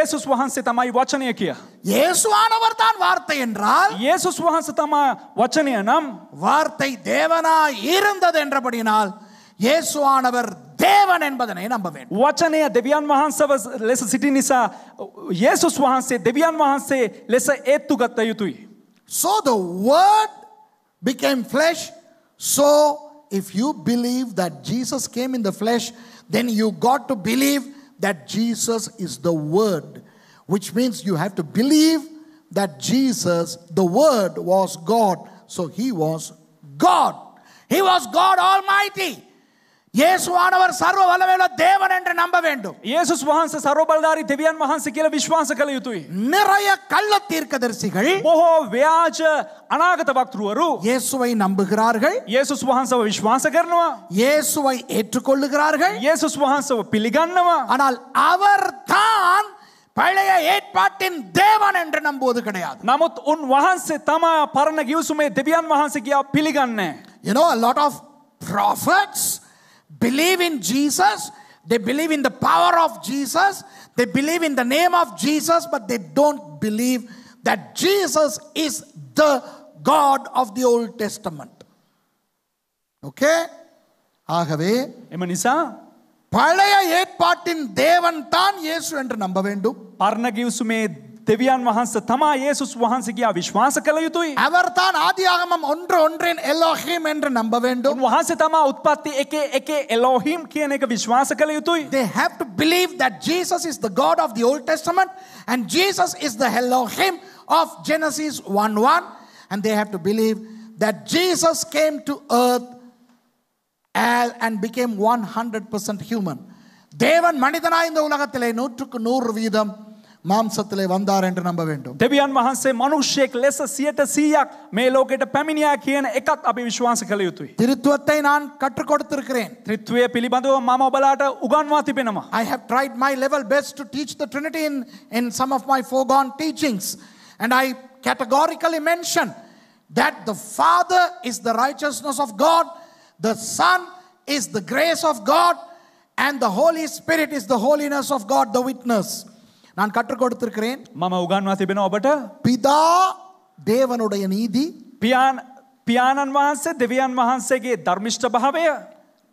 ஏசு வான்சே தமாய் வச்சனிய கியா இயேசுவானவர் தான் வார்த்தை என்றால் இயேசுஸ் வான்சே தமா வச்சனிய நம் வார்த்தை தேவனா இருந்தது என்றபடினால் இயேசுவானவர் தேவன் என்பதனை நம்ப வேண்டும் வச்சனைய தேவியான் மகான்சவ லெச சிட்டி நிசா இயேசுஸ் தேவியான் மகான்சே லெச ஏத்து கத்தையுது So the Word became flesh. So if you believe that Jesus came in the flesh, then you got to believe that Jesus is the Word, which means you have to believe that Jesus, the Word, was God. So he was God. He was God Almighty. ಯೇಸುವಾನವರು ಸರ್ವ ಬಲವೇಲ ದೇವನ ಎಂದು ನಂಬ வேண்டும் ಯೇಸು ಸ್ವಹಾಂಸ ಸರ್ವಬಲಧಾರಿ ದಿವ್ಯಾನ್ ಮಹಾಂಸ ಕೇಳ விஸ்வாச ಕಲಿಯಿತು நிறைய கள்ள தீர்க்கதரிசிகள் ஓஹோ வியாஜ அநாகத அநாகதபக்தருவரு இயேசுவை நம்புகிறார்கள் இயேசு சுவாசவ விசுவாச கர்ணவா இயேசுவை ஏற்றுக்கொள்ளுகிறார்கள் இயேசு சுவாசவ பிலிகண்ணவா ஆனால் அவர் தான் பழைய ஏற்பாட்டின் தேவன் என்று நம்புவது கிடையாது நமுத் உன் වහන්සේ தம පරණ ගිවිසුමේ දෙවියන් වහන්සේ කියා පිළිගන්නේ you know a lot believe in Jesus, they believe in the power of Jesus, they believe in the name of Jesus, but they don't believe that Jesus is the God of the Old Testament. Okay ஆகவே பழைய ஏற்பாட்டின் தேவன் தான் இயேசு என்று நம்ப வேண்டும் பர்ணகிவ்சுமே දෙවියන් වහන්සේ තමා යේසුස් වහන්සේ කියා විශ්වාස කළ යුතුයි. அவர் தான் ஆதியாகமம் 1 1 எலோஹிம் என்று நம்ப வேண்டும். උන්වහන්සේ තමා උත්පත්ති 1 1 එලෝහිම් කියන එක විශ්වාස කළ යුතුයි. They have to believe that Jesus is the God of the Old Testament and Jesus is the Elohim of Genesis 1:1 and they have to believe that Jesus came to earth and became 100% human. தேவன் மனிதனாய் இந்த உலகத்திலே நூற்றுக்கு நூறு வீதம் මාංශතලේ වන්දාර එන්ට number වෙන්ටු. දෙවියන් වහන්සේ මනුෂ්‍යයෙක් ලෙස 100ක් මේ ලෝකෙට පැමිණියා කියන එකත් අපි විශ්වාස කළ යුතුයි. ත්‍රිත්වத்தை நான் கற்றுக் கொடுத்திருக்கிறேன். ත්‍රිත්වයේ පිළිබඳව මම ඔබලාට උගන්වා තිබෙනවා. I have tried my level best to teach the trinity in in some of my foregone teachings and I categorically mention that the father is the righteousness of God, the son is the grace of God and the Holy Spirit is the holiness of God, the witness. நான் கற்றுக் கொடுத்திருக்கிறேன் මම උගන්වා තිබෙන ඔබට பிதா தேவனுடைய நீதி පියාන් පියාණන් වහන්සේ දෙවියන් වහන්සේගේ ධර්මිෂ්ඨ භාවය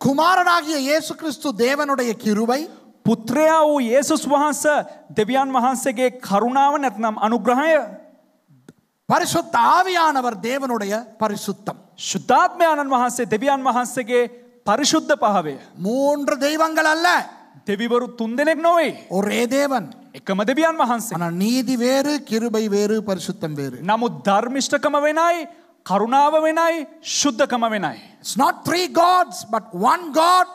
குமாரனாகிய இயேசு கிறிஸ்து தேவனுடைய கிருபை පුත්‍රයා වූ ඒසුස් වහන්ස දෙවියන් වහන්සේගේ කරුණාව නැත්නම් අනුග්‍රහය பரிசுத்த ஆவியானவர் தேவனுடைய பரிசுத்தம் ශුද්ධාත්මයාණන් වහන්සේ දෙවියන් වහන්සේගේ පරිශුද්ධ පහවය மூன்று தெய்வங்கள் அல்ல දෙවිවරු තුන්දෙනෙක් නොවේ. ஒரே தேவன். එකම දෙවියන් වහන්සේ. ஆனா நீதி வேறு, கிருபை வேறு, பரிசுத்தம் வேறு. නමුත් ධර්මිෂ්ඨකම වෙනයි, කරුණාව වෙනයි, සුද්ධකම වෙනයි. It's not three gods but one God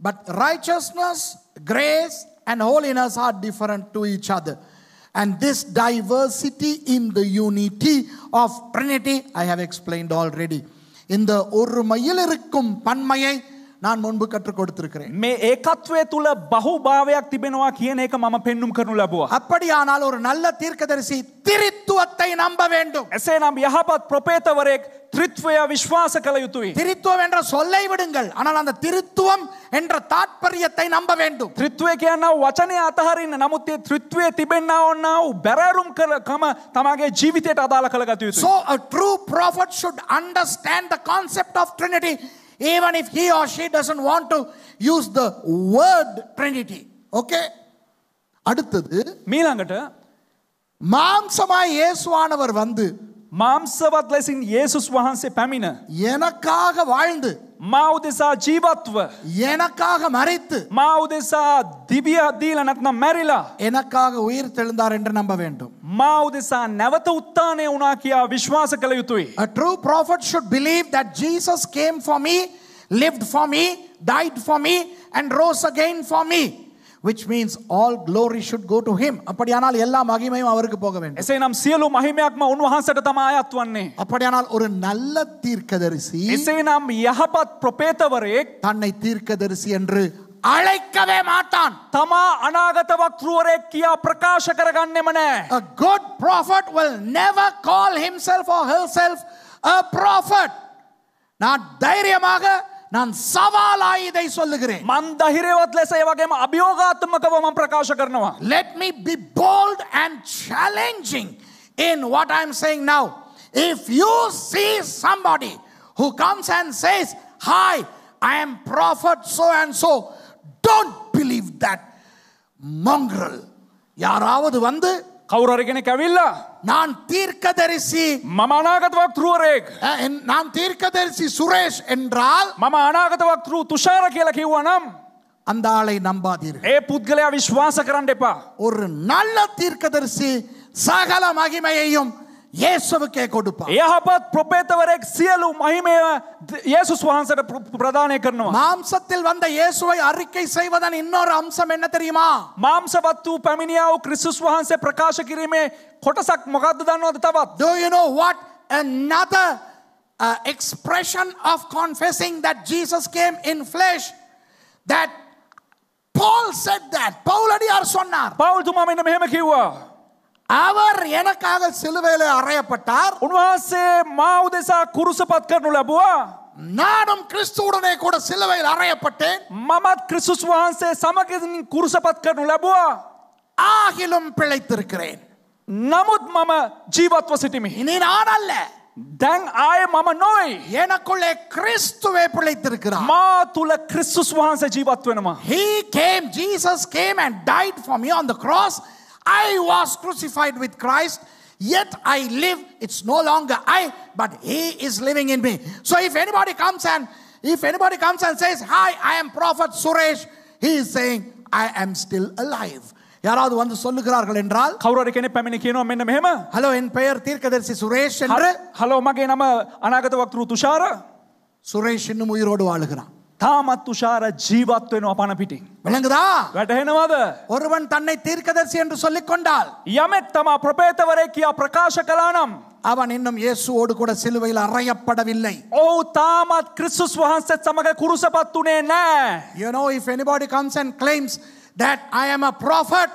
but righteousness, grace and holiness are different to each other. And this diversity in the unity of Trinity, I have explained already. இந்த ஒருமையில் இருக்கும் பன்மையை நான் முன்பு கற்றுக் கொடுத்திருக்கிறேன் මේ ඒකත්වය තුල බහුභාවයක් තිබෙනවා කියන එක මම පෙන්눔 කරනු ලැබුවා. அப்படியானால் ஒரு நல்ல தீர்க்கதரிசி திரித்துவத்தை நம்ப வேண்டும். එසේනම් යහපත් ප්‍රපේතවරයෙක් ත්‍රිත්වය විශ්වාස කළ යුතුයි. திரித்துவம் என்ற சொல்லை விடுங்கள். ஆனால் அந்த திருத்துவம் என்ற தாற்பயத்தை நம்ப வேண்டும். ත්‍රිත්වය කියනවා වචනය අතහරින්න. නමුත් ඒ ත්‍රිත්වයේ තිබෙනා වන්නා වූ බැරෑරුම් කම තමගේ ජීවිතයට අදාළ කරගත යුතුයි. So a true prophet should understand the concept of Trinity even if he or she doesn't want to use the word trinity okay அடுத்தது மீலாங்கட்ட மாம்சமாய் இயேசுவானவர் வந்து මාංශවත් ලෙසින් යේසුස් වහන්සේ எனக்காக வாழ்ந்து මා උදෙසා எனக்காக மறைத்து මා திவ்ய தீலනත්නම් මැරිලා எனக்காக உயிர் தெழுந்தார் என்று நம்ப வேண்டும் මා උදෙසා නැවත උත්ථානය වුණා කියා a true prophet should believe that jesus came for me lived for me died for me and rose again for me which means all glory should go to him அப்படியானால் எல்லா மகிமையும் அவருக்கு போக வேண்டும் එසේනම් සියලු මහිමයක්ම උන්වහන්සේට තම ආයත් වන්නේ அப்படியானால் ஒரு நல்ல தீர்க்கதரிசி එසේනම් යහපත් ප්‍රපේතවරයෙක් தன்னை தீர்க்கதரிசி என்று அழைக்கவே மாட்டான் තමා අනාගත වක්රුවරයෙක් කියා ප්‍රකාශ කරගන්නෙම නෑ a good prophet will never call himself or herself a prophet நான் தைரியமாக நான் සවාලායි දෙයි சொல்லுகிறேන් මන් ධෛර්යවත් ලෙස ඒ වගේම අභියෝගාත්මකව මම ප්‍රකාශ කරනවා let me be bold and challenging in what i'm saying now if you see somebody who comes and says hi i am prophet so and so don't believe that mongrel யாராவது வந்து කවුරරගෙන கவில்ல நான் தீர்க்க தீர்க்கதரிசி මම අනාගත වක්තෘවරයෙක් நான் தீர்க்க தரிசி சுரேஷ் என்றால் මම අනාගත த்ரூ துஷார කියලා කිව්වනම් அந்த ஆளை நம்பாதீர்கள் ஏ புத்கலையா விசுவாச கரண்டேப்பா ஒரு நல்ல தீர்க்க தீர்க்கதரிசி சகல மகிமையையும் ಯೇಸುವಕ್ಕೆ ಕೊಡುಪ ಯಹಪತ್ ಪ್ರೊಪೇತವರೆಗ್ ಸಿಯಲು ಮಹಿಮೆಯ இயேசு சுவாசர பிரதானே கண்ணுவா மாம்சத்தில் வந்த இயேசுவை அறிக்கை செய்வதன் இன்னொரு அம்சம் என்ன தெரியுமா மாம்ச வத்து பெமினியாவு கிறிஸ்து சுவாசே பிரகாಶ கிரிமே கொட்டசக் மகதுதானோ அது தவா do you know what another uh, expression of confessing that Jesus came in flesh that Paul said that Paul அடியார் சொன்னார் பவுல் துமாமே என்ன மேம கிவா அவர் எனக்காக சிலுவையில் அறையப்பட்டார் உன்வாசே மாவுதேசா குருசு பத்கர்னுள்ள புவா நானும் கிறிஸ்துவுடனே கூட சிலுவையில் அறையப்பட்டேன் மமத் கிறிஸ்துஸ் வான்சே சமகின் குருசு பத்கர்னுள்ள புவா ஆகிலும் பிழைத்திருக்கிறேன் நமுத் மம ජීවත්ව සිටිමි. இனி நான் அல்ல දැන් ஆய மம நோய் எனக்குள்ளே கிறிஸ்துவே பிழைத்திருக்கிறார் மா තුල கிறிஸ்துஸ் වහන්සේ ජීවත් he came Jesus came and and for me on the the I was crucified with Christ, yet I live. It's no longer I, but He is living in me. So if anybody comes and if anybody comes and says, Hi, I am Prophet Suresh, he is saying, I am still alive. யாராவது வந்து சொல்லுகிறார்கள் என்றால் කවුරුහරි කෙනෙක් පැමිණ කියනවා මෙන්න මෙහෙම හලෝ එන් පෙයර් தீர்க்கதரிசி சுரேஷ் என்று ஹலோ மகே நம்ம அநாகத வக்த்ரு துஷார சுரேஷ் இன்னும் உயிரோடு வாழுகிறான் தாமத் துஷார ජීවත් වෙනවා පණ පිටින්. விளங்குதா වැටහෙනවද? ஒருவன் தன்னை தீர்க்கதரிசி என்று சொல்லிக் கொண்டால் යමෙක් තමා ප්‍රපේතවරයෙක් ප්‍රකාශ කළා නම් அவன் இன்னும் இயேசுவோடு கூட சிலுவையில் அறையப்படவில்லை ஓ தாமத் கிறிஸ்துஸ் வஹன்சே சமக குருசபத்துனே நே you know if anybody comes and claims that I am a prophet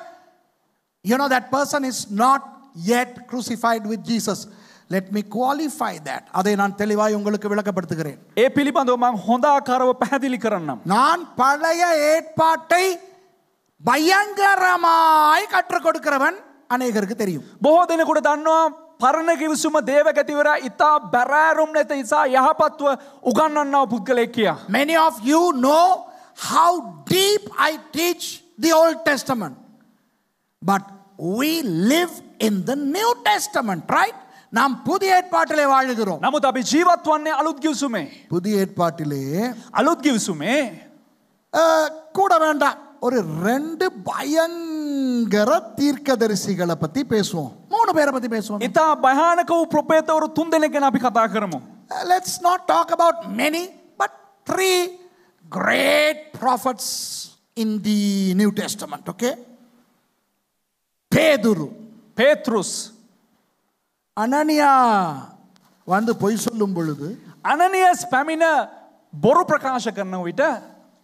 you know that person is not yet crucified with Jesus let me qualify that அதை நான் தெளிவாய் உங்களுக்கு விளக்கப்படுத்துகிறேன் ඒ පිළිබඳව මම හොඳ ආකාරව පැහැදිලි කරන්නම් நான் பழைய ஏற்பாட்டை பயங்கரமாய் கற்றுக் கொடுக்கிறவன் අනේකருக்கு தெரியும் බොහෝ දෙනෙකුට දන්නවා පරණ කිවිසුම දේව ගැතිවරා ඉතා බැරෑරුම් නැත නිසා යහපත්ව උගන්වන්නා පුද්ගලෙක් Many of you know how deep I teach the Old Testament. But we live in the New Testament, right? நாம் புதிய ஏற்பாட்டிலே வாழ்கிறோம் நமது அபி ஜீவத்வான்னே அலுத்கிவசுமே புதிய ஏற்பாட்டிலே அலுத்கிவசுமே கூட வேண்டாம் ஒரு ரெண்டு பயங்கர தீர்க்கதரிசிகளை பத்தி பேசுவோம் மூணு பேரை பத்தி பேசுவோம் இதா பயானக உப்பேத்த ஒரு துந்தலைக்கு நாம் கதாகிறோம் let's not talk about many but three great prophets in the New Testament okay பேதுரு பேத்ருஸ் அனனியா வந்து பொய் சொல்லும் பொழுது அனனியா ஸ்பமின பொரு பிரகாச கண்ணை விட்ட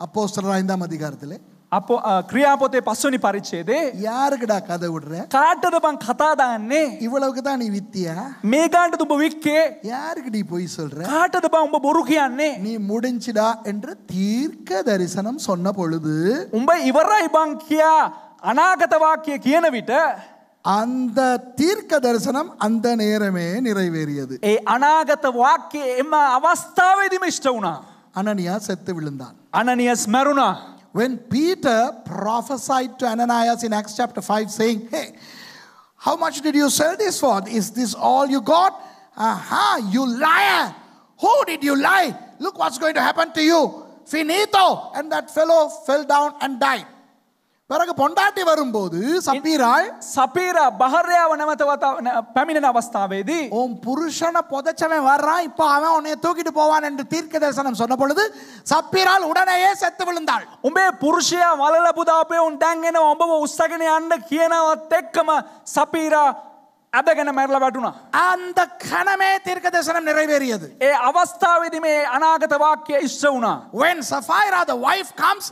அப்போ ஐந்தாம் அதிகாரத்தில் அப்போ கிரியாபோத்தை பசுனி பறிச்சேதே யாருக்குடா கதை விடுற காட்டது பங்க கதா தான் இவ்வளவுக்கு தான் நீ வித்தியா மேகாண்டது உங்க விக்கே யாருக்கு நீ போய் சொல்ற காட்டது பா உங்க நீ முடிஞ்சிடா என்று தீர்க்க தரிசனம் சொன்ன பொழுது உங்க இவரா இப்பாங்கியா அநாகத வாக்கிய கியன விட்ட அந்த தீர்க்க தரிசனம் அந்த நேரமே நிறைவேறியது ඒ අනාගත වාක්‍යයේ එම අවස්ථාවේදීම ඉෂ්ට වුණා. අනනියා செத்து விழுந்தான். අනනියස් මැරුණා. When Peter prophesied to Ananias in Acts chapter 5 saying, "Hey, how much did you sell this for? Is this all you got? Aha, you liar! Who did you lie? Look what's going to happen to you. Finito!" And that fellow fell down and died. பிறகு பொண்டாட்டி வரும்போது சபீராள் சபீரா பஹர்யாவ නැවත පැමිණෙන අවස්ථාවේදී ஓம் புருஷனை புதைச்சவன் வர்றான் இப்போ அவன் உன்னை தூக்கிட்டு போவான் என்று தீர்க்க தரிசனம் சொன்ன பொழுது சபீராள் உடனேயே செத்து விழுந்தாள் උඹේ පුරුෂයා වලල පුදාපේ උන් දැන් එන උඹව උස්සගෙන යන්න කියනවත් එක්කම සපීරා ඇදගෙන මැරලා වැටුණා. අන්ද කනමේ තීර්ක දර්ශනම් நிறைவேறியது. ඒ අවස්ථාවේදී මේ අනාගත වාක්‍යය ඉස්ස වුණා. When Sapphira the wife comes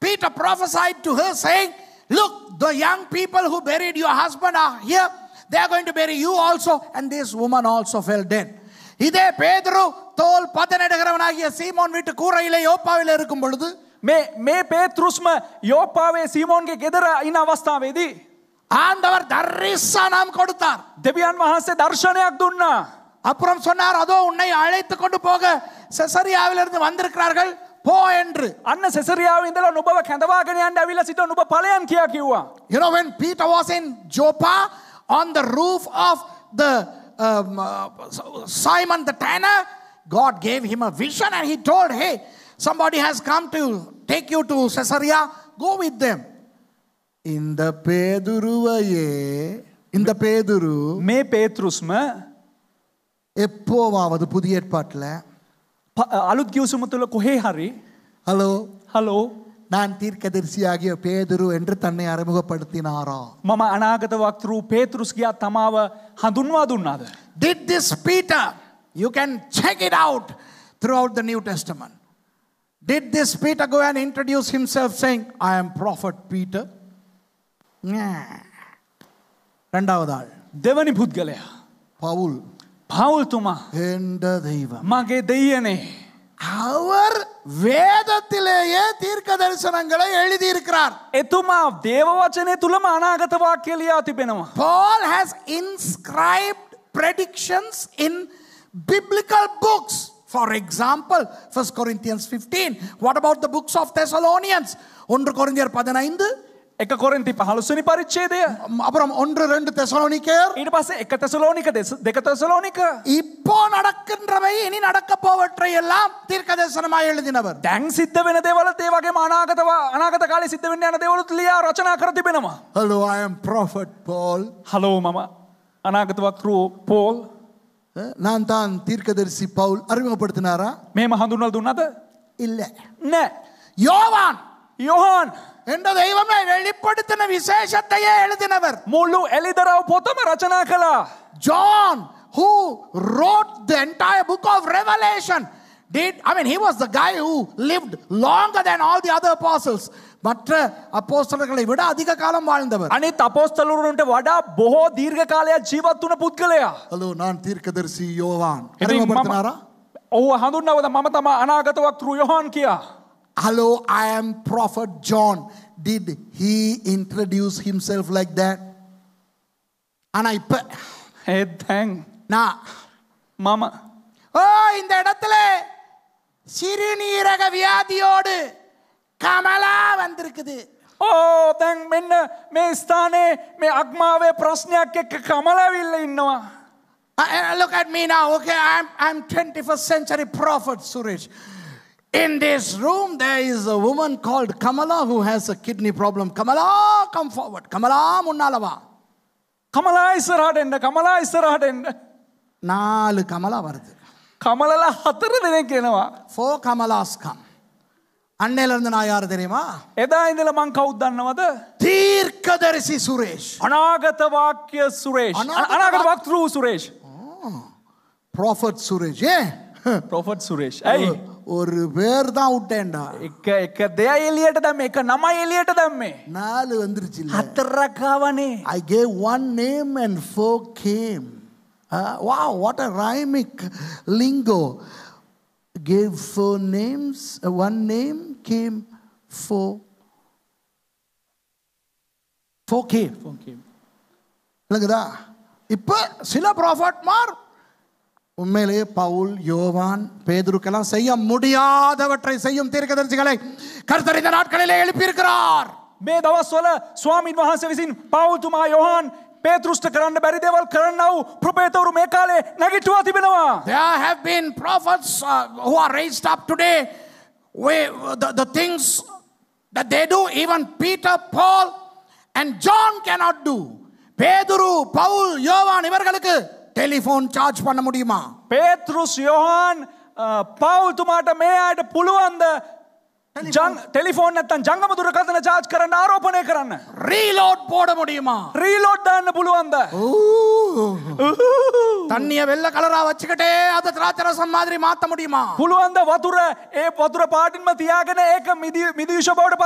Peter prophesied to her, saying, Look, the young people who buried your husband are here. They are going to bury you also. And this woman also fell dead. இதே பேதுரு தோல் பதனெடுகிறவனாகிய சீமோன் வீட்டு கூரையிலே யோப்பாவில் இருக்கும் பொழுது மே மே பேத்ருஸ்ம யோப்பாவே சீமோன்கே கெதர இன் அவஸ்தா வேதி ஆண்டவர் தரிசனம் கொடுத்தார் திவ்யான் மகாசே தர்ஷனே துண்ணா அப்புறம் சொன்னார் அதோ உன்னை அழைத்து கொண்டு போக செசரியாவிலிருந்து வந்திருக்கிறார்கள் පෝන්ඩ්‍ර අන්න සෙසරියාව ඉඳලා නොබව කැඳවාගෙනයන්ට ඇවිල්ලා සිට නොබ පලයන් කියා කිව්වා. You know when Peter was in Joppa on the roof of the um, uh, Simon the tanner, God gave him a vision and he told, hey, somebody has come to take you to Caesarea, go with them. இந்த பேதுருவையே இந்த பேதுரு மே பேத்ருஸ்ம எப்போவாவது புதிய ஏற்பாட்டில் අලුත් ගියවසුම තුළ කොහේ හරි ஹலோ ஹலோ நான் தீர்க்கதரிசியாகிய பேதுரு என்று தன்னை அறிமுகப்படுத்தினாரா මම අනාගත වක්තරූ පේතුරුස්ගයා තමාව හඳුන්වා දුන්නාද. Did this Peter? You can check it out throughout the New Testament. Did this Peter go and introduce himself saying, I am prophet Peter? Nah. ரெண்டாவது ஆள் දෙවනි පුද්ගලයා. පවුල් ಹೌದು ತುಮ ಎಂಡ ದೈವ ಮಗೆ ದೆಯ್ಯನೇ அவர் வேதத்திலேயே தீர்க்க தரிசனங்களை எழுதி இருக்கிறார் එතුමා දේව වචනේ තුලම අනාගත වාක්‍ය ලියා තිබෙනවා Paul has inscribed predictions in biblical books for example 1 Corinthians 15 what about the books of Thessalonians 1 கொரிந்தியர் 15 එක කොරන්ති පහලුස්සනි පරිච්චේදය அப்புறம் ஒன்று ரெண்டு தெசலோனிக்கேர் ඊට පස්සේ එක තෙසලෝනික දෙක තෙසලෝනික இப்போ நடக்கின்றவை இனி நடக்க போவற்றை எல்லாம் தீர்க்கதரிசனமாய் எழுதினவர் දැන් සිද්ධ වෙන දේවල් ඒ වගේම අනාගතව අනාගත කාලේ සිද්ධ වෙන්න යන දේවලුත් ලියා රචනා කර තිබෙනවා hello i am prophet paul hello මම අනාගත වක්‍රූ පෝල් நான் தான் தீர்க்கதரிசி பவுல் அறிமுகப்படுத்தினாரா மேம் ஹந்துனால் துன்னது இல்ல நே யோவான் யோவான் എന്റെ ദൈവമേ വെളിപ്പെടുത്തുന്ന വിശേഷത്തെയെ എഴുതിനവർ മുളു എലിതറാവ് പൊത്തമ രചനാക്കല John who wrote the entire book of Revelation did I mean he was the guy who lived longer than all the other apostles. மற்ற අපෝස්තලකල වඩ අධික කාලම් வாழ்ந்தவர் අනිත් අපෝස්තලවරුන්ට වඩා බොහෝ දීර්ඝ කාලයක් ජීවත් වුණ පුද්ගලයා හලෝ නාන් තීර්ඝදර්ශී යෝවාන් හරිම වර්තනාරා ඔව් හඳුන්වනවද මම තමයි අනාගත වක්රු යෝහාන් කියා Hello, I am Prophet John. Did he introduce himself like that? And I ஆனா இப்ப ஹே தேங் நான் மாமா ஓ இந்த இடத்துல kamala வியாதியோடு Oh, வந்திருக்குது ஓ தேங் மென்ன மே ஸ்தானே மே அக்மாவே kamala villi இன்னும் Look at me now, okay? I'm, I'm 21st century prophet, Suraj. In this room, there is a woman called Kamala who has a kidney problem. Kamala, come forward. Kamala, munnalava. Kamala, isaradenda. Kamala, isaradenda. Naal Kamala varthu. Kamala la hathiru dinenkenava. Four Kamalas come. Annelandu naa yaar dhirima. Eda indila man kauddanna vadu. Tirkadarisi Suresh. Anagata vakya Suresh. Anagata vakthru Suresh. Oh, Prophet Suresh. Yeah. Prophet Suresh. Hey. Oh. ஒரு பேர் தான் விட்டேன்டா இக்க இக்க தயா தம்மே இக்க நம்ம தம்மே நாலு வந்துருச்சு இல்ல அத்தரக்காவனே I gave one name and four came வா what a rhythmic lingo gave four names one name came four four came four came விளங்குதா இப்போ சில மார் உண்மையிலேயே பவுல் யோவான் பேதுருக்கெல்லாம் செய்ய முடியாதவற்றை செய்யும் தீர்க்கதரிசிகளை கர்த்தறிந்த நாட்களிலே எழுப்பியிருக்கிறார் மே தவா சொல்ல சுவாமி மகாசவிசின் பவுல் துமா யோகான் பேத்ருஷ்ட கரண்ட பரி தேவல் கரண்ணவு புரபேதவரு மேகாலே நகிட்டுவா திபினவா there have been prophets who are raised up way the things the they do even Peter Paul and John can not பேதுரு பவுல் யோவான் இவர்களுக்கு டெலிஃபோன் சார்ஜ் பண்ண முடியுமா பேத்ருஸ் யோஹான் பவுல் துமாட்ட மே ஆட புழு அந்த ஜங் டெலிபோன் தன் ஜங்கம துரக்கத்தில் சார்ஜ் போட முடியுமா ரீலோட் தான் புழு அந்த தண்ணிய வெள்ள கலரா வச்சுக்கிட்டே அது திராட்சரசம் மாதிரி மாத்த முடியுமா புழு அந்த வதுர ஏ வதுர பாட்டின் மத்தியாகனே ஏக மிதி மிதி விஷபோட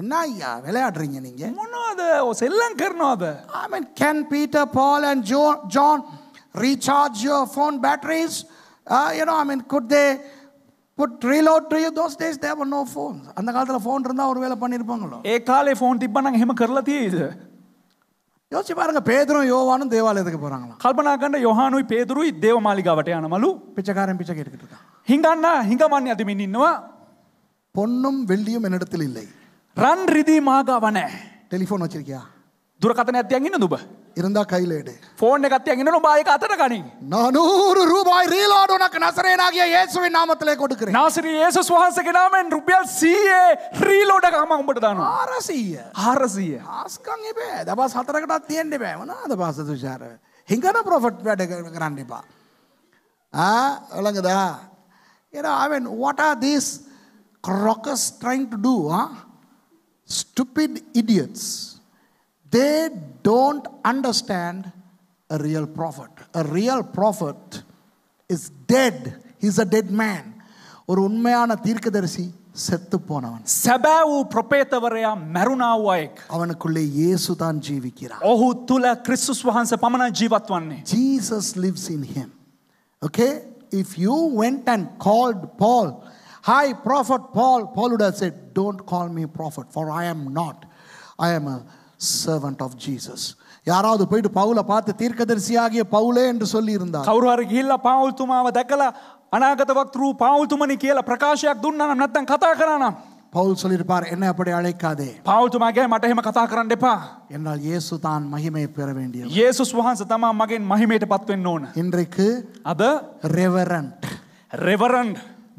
என்ன ஐயா விளையாடுறீங்க நீங்க මොනවද සෙල්ලම් කරනවද I mean can Peter Paul and John, John recharge your phone batteries uh, you know I mean could they put reload to you those days there were no phones அந்த காலத்துல ஃபோன் இருந்தா ஒருவேளை பண்ணிருப்பாங்களோ ඒ කාලේ ஃபோன் තිබ්බනම් එහෙම කරලා තියෙයිද யோசிச்சு பாருங்க பேதரும் யோவானும் தேவாலயத்துக்கு போறாங்களா கல்பனா கண்ட யோஹானுයි பேதுරුයි දේව මාලිගාවට යනමලු பிச்சைக்காரன் பிச்சை கேட்டுக்கிட்டு இருக்கான் ஹிங்கண்ணா ஹிங்கமான்னி அது மின்னின்னுவா பொன்னும் வெள்ளியும் என்னிடத்தில் இல்லை ரன் ரிதி மாகாவனே டெலிஃபோன் வச்சிருக்கியா දුරකතන ඇත්තියන් ඉන්න දුබ ඉරදා කයිලේට ෆෝන් එකත්තියන් ඉන්න නොබාය අතර කනින් නනූරු රූබයි රීලාඩුනක් නසරේනාගේ ඒසුවෙන් නාමතලේ කොඩුකර නාසරී ඒසුස් වහන්සේගේ නාමෙන් රුපියල් 100 රීලෝඩ් එකම උඹට දානවා 400 400 හාස්කම් එපෑ දවස් හතරකටත් තියෙන්න එපෑ මොනවාද පාස තුෂාර හිඟන ප්‍රොෆිට් වැඩ කරන්න එපා ආ ඔලඟ දා එන ආවෙන් what are these crockers trying to do huh stupid idiots. They don't understand a real prophet. A real prophet is dead. He's a dead man. ஒரு உண்மையான தீர்க்கதரிசி செத்து போனவன் செபாவு ಪ್ರೊಪೇತವರಯ ಮರುನಾವಾಯಕ್ ಅವನಕುಳ್ಳೆ ಯೇಸು ತಾನ್ ಜೀವಿಕಿರ ಓಹು ತುಲ ಕ್ರಿಸ್ತುಸ್ ವಹನ್ಸ ಪಮನ ಜೀವತ್ವನ್ನೆ Jesus lives in him okay if you went and called Paul Hi, Prophet Paul. Paul would have said, Don't call me prophet, for I am not. I am a servant of Jesus. ಯಾರಾவது போயிட்டு ಪೌಲ பார்த்து ತೀರ್ಕದರ್ಶಿಯಾಗಿಯ ಪೌಲೇ ಎಂದು சொல்லியிருந்தார் ಅವರು ಅವರಿಗೆ ಇಲ್ಲ ಪಾವುಲ್ ತುಮಾವ ದಕ್ಕಲ ಅನಾಗತ ವಕ್ತರು ಪಾವುಲ್ ತುಮನಿ ಕೇಳ ಪ್ರಕಾಶಯಾಗಿ ದುನ್ನ ನಮ್ಮ ನತ್ತಂ ಕಥಾ ಕರಾಣ பவுல் சொல்லியிருப்பார் என்ன அப்படி அழைக்காதே பவுல் துமாக மட்ட ஹிம கதா கரன் டெப்பா என்னால் இயேசு தான் மகிமை பெற வேண்டியது இயேசு சுவாச தமா மகன் மகிமையிட்ட பத்து இன்னொன்று இன்றைக்கு அத ரெவரண்ட் ரெவரண்ட்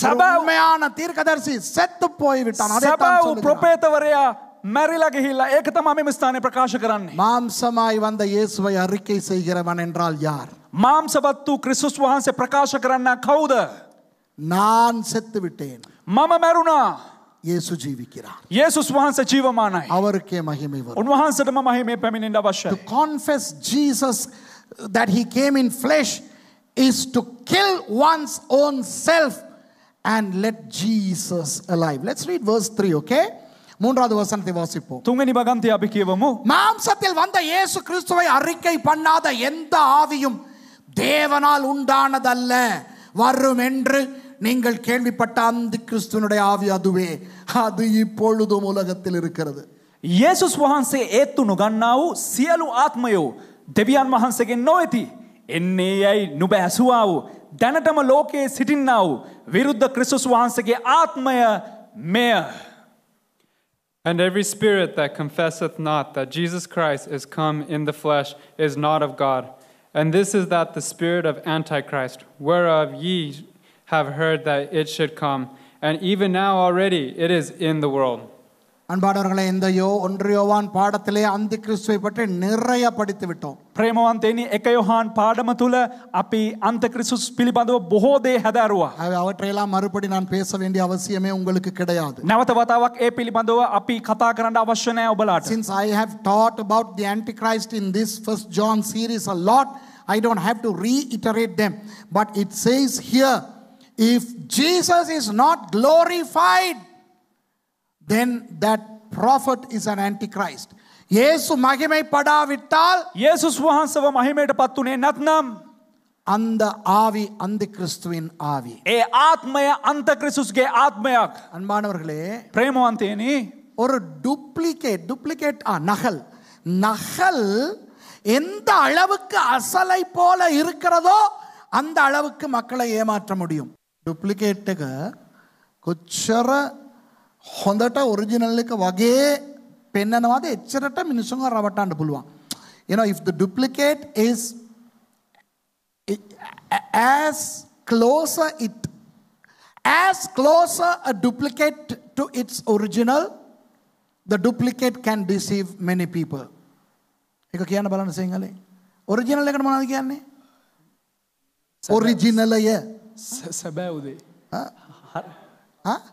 ಸಭಾವು ಉಮೆಯಾನ ದೀರ್ಘದರ್ಶಿ ಸೆತ್ತು ಪೋಯಿ ಬಿಟ್ಟಾನ ಸಭಾವು ಪ್ರೊಪೇತವರೆಯ மெரிலாக இல்ல ஏகத்தமாமே மிஸ்தானே பிரகாஷ கரானே மாம்சமாய் வந்த இயேசுவை அறிக்கை செய்கிறவன் என்றால் யார் மாம்சவத்து கிறிஸ்துஸ் வஹான்சே பிரகாஷ கரன்னா கவுத நான் செத்து விட்டேன் மம மெருனா ಯೇಸು ಜೀವಿಕಿರ ಯೇಸು ಸ್ವಹಾಂಸ ಜೀವಮಾನ ಅವರಕ್ಕೆ ಮಹಿಮೆ ಬರು ಉನ್ವಹಾಂಸದ ಮಹಿಮೆ ಪೆಮಿನಿಂದ ಅವಶ್ಯ to confess Jesus that he came in flesh is to kill one's own self and let Jesus alive let's read verse three okay மூன்றாவது வசனத்தை வாசிப்போம் துங்கனி பகந்தி அபிக்கியவமோ மாம்சத்தில் வந்த இயேசு கிறிஸ்துவை அறிக்கை பண்ணாத எந்த ஆவியும் தேவனால் உண்டானதல்ல வரும் என்று நீங்கள் கேள்விப்பட்ட அந்த கிறிஸ்துவனுடைய ஆவி அதுவே அது இப்பொழுதும் உலகத்தில் இருக்கிறது යේසුස් වහන්සේ ඒත්තුනු ගන්නා වූ සියලු ආත්මයෝ දෙවියන් වහන්සේගෙන් නොවෙති එන්නේ යැයි ಧನಟಮ ಲೋಕೆ ಸಿಟಿನ್ ನಾವು ವಿರುದ್ಧ ಕ್ರಿಸ್ತು ಆತ್ಮಯ ಮೇಯ And every spirit that confesseth not that Jesus Christ is come in the flesh is not of God. And this is that the spirit of Antichrist, whereof ye have heard that it should come. And even now already it is in the world. அன்பானவர்களே இந்த யோ ஒன்று யோவான் பாடத்திலே அந்த கிறிஸ்துவை பற்றி நிறைய படித்து விட்டோம் ප්‍රේමවන්තේනි එක යොහාන් පාඩම තුළ අපි අන්තක්‍රිසුස් පිළිබඳව බොහෝ දේ හැදරුවා අවටේලා මරුපඩි නම් පේස වෙන්ඩිය අවසියම උங்களுக்கு கிடையாது නැවත වතාවක් ඒ පිළිබඳව අපි කතා කරන්න අවශ්‍ය නැහැ ඔබලාට since i have taught about the antichrist in this first john series a lot i don't have to reiterate them but it says here if jesus is not glorified then that prophet is an antichrist இயேசு மகிமைப்படாவிட்டால் இயேசு சுவாசவ மகிமையிட பத்துனே நத்னம் அந்த ஆவி அந்த கிறிஸ்துவின் ஆவி ஏ ஆத்மய அந்த கிறிஸ்துஸ்கே ஆத்மயா அன்பானவர்களே பிரேமவாந்தேனி ஒரு டூப்ளிகேட் டூப்ளிகேட் ஆ நகல் நகல் எந்த அளவுக்கு அசலை போல இருக்கிறதோ அந்த அளவுக்கு மக்களை ஏமாற்ற முடியும் டூப்ளிகேட்டுக்கு குச்சர හොඳට ඔරිජිනල් එක වගේ පෙන්නනවාද එච්චරට මිනිසුන්ව රවටන්න පුළුවන්. You know, if the duplicate is as closer it as closer a duplicate to its original, the duplicate can deceive many people. එක කියන්න බලන්න සිංහලේ. ඔරිජිනල් එකට මොනවද කියන්නේ? ඔරිජිනලය. සැබෑ උදේ. හා? හා?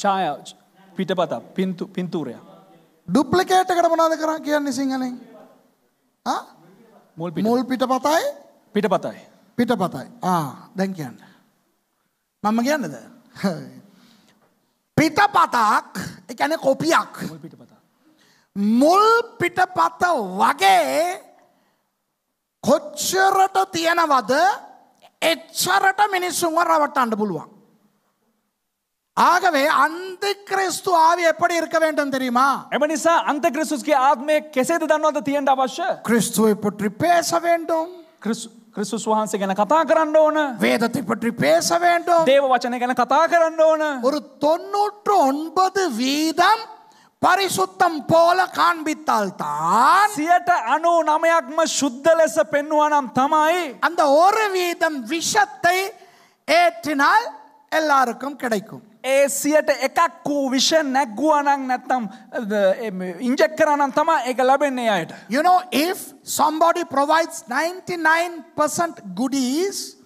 ඡායා පිටපත පින්තු පින්තූරය. ඩුප්ලිකේට් එකට මොනවද කරන්නේ කියන්නේ සිංහලෙන්? ආ? මුල් පිට මුල් පිටපතයි පිටපතයි. පිටපතයි. ආ දැන් කියන්න. මම කියන්නද? පිටපතක් ඒ කියන්නේ කොපියක්. මුල් පිටපත. මුල් පිටපත වගේ කොච්චරට තියෙනවද එච්චරට මිනිස්සුන්ව රවට්ටන්න පුළුවන්. ஆகவே அந்த கிறிஸ்து ஆவி எப்படி இருக்க வேண்டும் தெரியுமா எமனிசா அந்த கிறிஸ்துஸ்கி ஆத்மே கெசேது அந்த தியண்ட அவශ්‍ය கிறிஸ்துவை பற்றி பேச வேண்டும் கிறிஸ்து கிறிஸ்துஸ் වහන්සේ ගැන කතා කරන්න வேதத்தை பற்றி பேச வேண்டும். தேவ வசனம் ගැන කතා කරන්න ඕන. ஒரு 99 வீதம் பரிசுத்தம் போல காண்பித்தால் තාන් සියට අනු නමයක්ම ශුද්ධ ලෙස පෙන්වනම් அந்த ஒரு வீதம் விஷத்தை ஏற்றினால் எல்லாருக்கும் கிடைக்கும் එකක් වූ නැත්තම් එක අයට. You know if somebody provides 99% goodies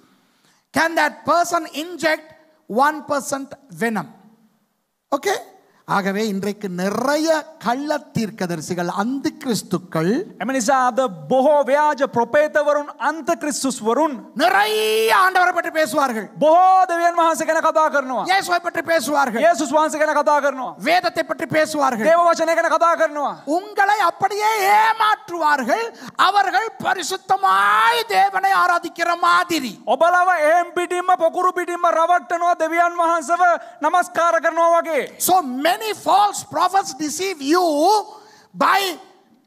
can that person inject 1% venom? Okay? ஆகவே இன்றைக்கு நிறைய கள்ள தீர்க்கதரிசிகள் அந்த கிறிஸ்துக்கள் எமனிசா அத போஹோ வியாஜ புரோபேத வருண் அந்த கிறிஸ்துஸ் வருண் நிறைய ஆண்டவரை பற்றி பேசுவார்கள் போஹோ தேவன் மகாசகன கதா கரணும் இயேசுவை பற்றி பேசுவார்கள் இயேசுஸ் மகாசகன கதா கரணும் வேதத்தை பற்றி பேசுவார்கள் தேவ வசனகன கதா கரணும் உங்களை அப்படியே ஏமாற்றுவார்கள் அவர்கள் பரிசுத்தமாய் தேவனை ஆராதிக்கிற மாதிரி ඔබලව එහෙම් පිටින්ම පොකුරු පිටින්ම රවට්ටනවා දෙවියන් වහන්සේව නමස්කාර කරනවා so Many false prophets deceive you by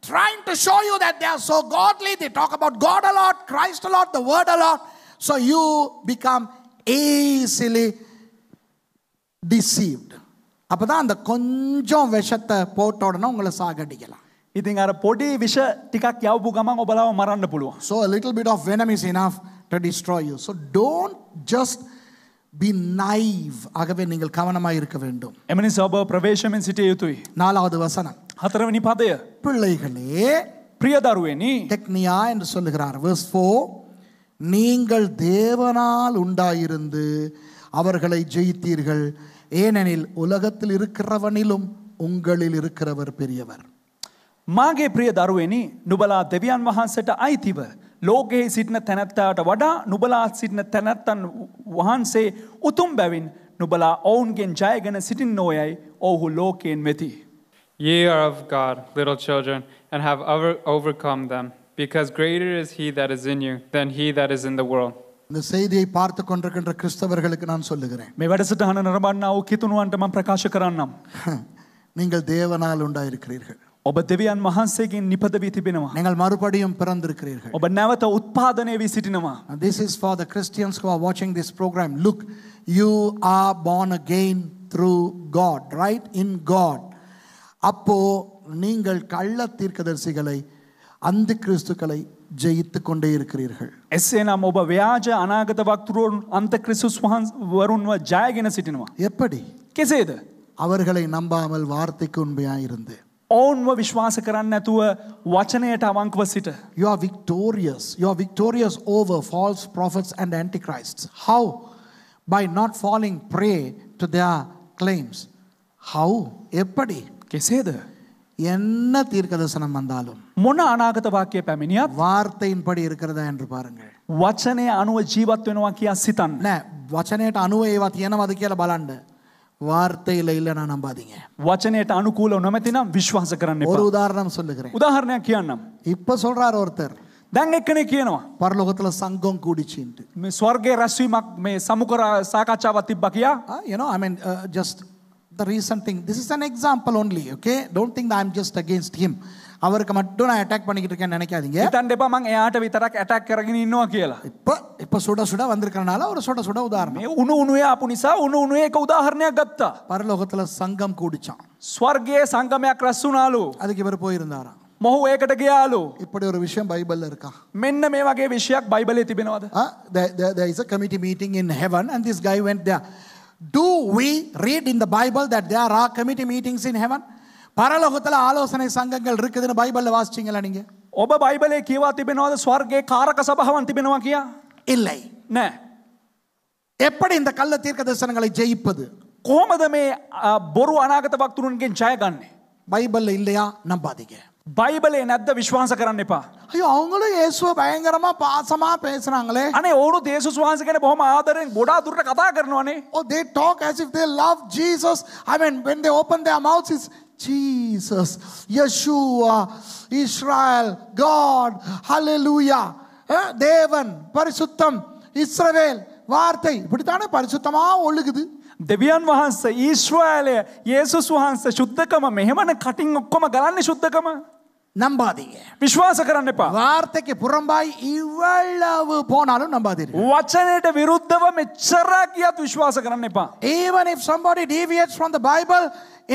trying to show you that they are so godly. They talk about God a lot, Christ a lot, the Word a lot. So you become easily deceived. அப்போ தான் அந்த கொஞ்சம் விஷத்தை போட்ட உடனே உங்களை சாகடிக்கலாம் ඉතින් අර පොඩි විෂ ටිකක් යවපු ගමන් ඔබලාව මරන්න පුළුවන්. So a little bit of venom is enough to destroy you. So don't just be naive ஆகவே நீங்கள் கவனமாக இருக்க வேண்டும் எமனிஸ் அபோ பிரவேசம் சிட்டேயுத்துய் நாலாவது வசனம் ஹத்தரவனி பாதைய பிள்ளைகளே பிரியதாருவேனி டெக்னியா என்று சொல்லுகிறார் வெர்ஸ் ஃபோ நீங்கள் தேவனால் உண்டாயிருந்து அவர்களை ஜெயித்தீர்கள் ஏனெனில் உலகத்தில் இருக்கிறவனிலும் உங்களில் இருக்கிறவர் பெரியவர் மாகே பிரிய தாருவேனி நுபலா தெவியான் மகாசட்ட ஆய்த்திவர் ලෝකෙහි සිටින තැනැත්තාට වඩා නුබලා සිටින තැනැත්තන් වහන්සේ උතුම් බැවින් නුබලා ඔවුන්ගෙන් ජයගෙන සිටින් නෝයයි ඔහු Ye are of God, little children, and have overcome them, because greater is He that is in you than He that is in the world. நீங்கள் தேவனால் உண்டாயிருக்கிறீர்கள் ඔබ දෙවියන් වහන්සේගෙන් නිපද වී තිබෙනවා. நீங்கள் மறுபடியும் பிறந்திருக்கிறீர்கள். ඔබ නැවත උත්පාදනය වී සිටිනවා. This is for the Christians who are watching this program. Look, you are born again through God, right? In God. அப்போ நீங்கள் கள்ள தீர்க்கதரிசிகளை அந்த கிறிஸ்துக்களை ජයත්ත கொண்டே இருக்கிறீர்கள் එසේ නම් ඔබ ව්‍යාජ අනාගත වක්තුරුවන් අන්ත ක්‍රිසුස් වහන් වරුන්ව ජයගෙන සිටිනවා. එපඩි. කෙසේද. அவர்களை நம்பாமல் வார்த்தைக்கு உண்மையாயிருந்து ඔවුන්ව විශ්වාස කරන්න ඇතුව වචනයට අවංකව සිට. You are victorious. You are victorious over false prophets and antichrists. How? By not falling prey to their claims. How? எப்படி? කෙසේද? என்ன தீர்க்கதரிசனம் வந்தாலும் මොන අනාගත වාක්‍ය පැමිණියත් වාර්තයින්පඩි இருக்கிறதா என்று பாருங்கள் වචනය අනුව ජීවත් වෙනවා කියා සිතන්න. නෑ වචනයට අනුව ඒවා තියෙනවද කියලා බලන්න. வார்த்தையில இல்லைன்னா நம்பாதீங்க வச்சனேட்ட அனுகூலம் நமத்தினா விசுவாச கரன் ஒரு உதாரணம் சொல்லுகிறேன் உதாரணம் கியானம் இப்ப சொல்றாரு ஒருத்தர் දැන්ගක්කන කියනවා පරලොකතුල සංගොම් කූඩිචින්ට මේ ස්වර්ගේ රැස්වීමක් මේ සමුකර සාකච්ඡාවත් තිබ්බ You know, I mean just the recent thing this is an example only okay don't think that I'm just against him அவருக்கு மட்டும் நான் அட்டாக் பண்ணிக்கிட்டு இருக்கேன்னு நினைக்காதீங்க හිතන්න එපා මං එයාට විතරක් ඇටැක් කරගෙන ඉන්නවා කියලා. இப்போ இப்போ சுட சுட வந்திருக்கறனால ஒரு சுட சுட உதாரணம். මේ උණු උණුවේ ආපු නිසා උණු උණුවේ එක උදාහරණයක් ගත්තා. பரலோகத்துல சங்கம் கூடிச்சான். ස්වර්ගයේ සංගමයක් රැස් වුණාලු. அதுக்கு இவர் போயிருந்தாராம். මොහු ඒකට ගයාලු இப்படி ஒரு விஷயம் பைபிள்ல இருக்கா මෙන්න මේ වගේ විෂයක් බයිබලේ තිබෙනවද there is a committee meeting in heaven and this guy went there do we read in the bible that there are committee meetings in heaven பரலோகத்தில் ஆலோசனை சங்கங்கள் இருக்குதுன்னு பைபிளில் வாசிச்சிங்களா நீங்கள் ඔබ බයිබලේ කියවා තිබෙනවාද ස්වර්ගේ කාරක සභාවන් තිබෙනවා කියා இல்லை නෑ எப்படி இந்த கள்ள தீர்க்க தரிசனங்களை ஜெயிப்பது கோமத මේ බොරු අනාගත වක්තුරුන්ගෙන් ජයගන්නේ பைபிள்ல இல்லையா நம்பாதீங்க பைபிளே නැද්ද විශ්වාස කරන්න එපා ஐயோ அவங்களும் இயேசுவை பயங்கரமா பாசமா பேசுறாங்களே අනේ ඔවුනුත් යේසුස් වහන්සේ ගැන බොහොම ආදරෙන් ගොඩාක් දුරට කතා කරනවානේ oh they talk as if they love jesus i mean when they open their mouths it's Jesus, Yeshua, Israel, God, Hallelujah, தேவன் பரிசுத்தம் இஸ்ரவேல் வார்த்தை இப்படித்தானே பரிசுத்தமா ஒழுகுது දෙවියන් වහන්සේ ඊශ්වාලය ඒසුස් වහන්සේ ශුද්ධකම මෙහෙමන කටින් ඔක්කොම ගලන්නේ ශුද්ධකම நம்பாதீங்க ವಿಶ್ವಾಸಕರನ್ನೆಪ್ಪ ವಾರ್ತೆಗೆ ಪುರಂಬಾಯಿ ಇವೆಲ್ಲವೂ ಪೋನಾಲು ನಂಬಾದಿರಿ ವಚನದ ವಿರುದ್ಧವ ಮೆಚ್ಚರಾಗಿ ಅದು ವಿಶ್ವಾಸಕರನ್ನೆಪ್ಪ even if somebody deviates from the Bible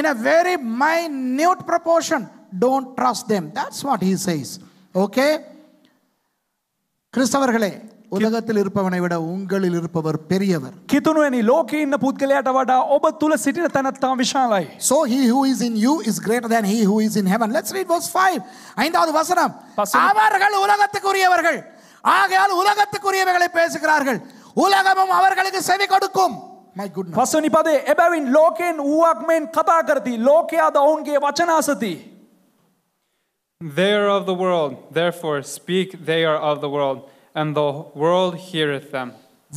in a very minute proportion don't trust them that's what he says okay கிறிஸ்தவர்களே උලගතල ඉරපවන විට උංගලිල් ඉරපවර් පෙරියවර්. කිතුනුවනි ලෝකේ ඉන්න පුද්ගලයාට වඩා ඔබ තුල සිටින තැනත්තා So he who is in you is greater than he who is in heaven. Let's read verse 5. ஐந்தாவது வசனம். அவர்கள் உலகத்துக்குரியவர்கள். ஆகையால் உலகத்துக்குரியவைகளை பேசுகிறார்கள். உலகமும் அவர்களுக்கு செவி கொடுக்கும். පස්වනි පදේ එබැවින් ලෝකයෙන් වුවක් මෙන් කතා කරති ලෝකයාද ඔවුන්ගේ වචනාසති. They are of the world, therefore speak they are of the world. and the world heareth them.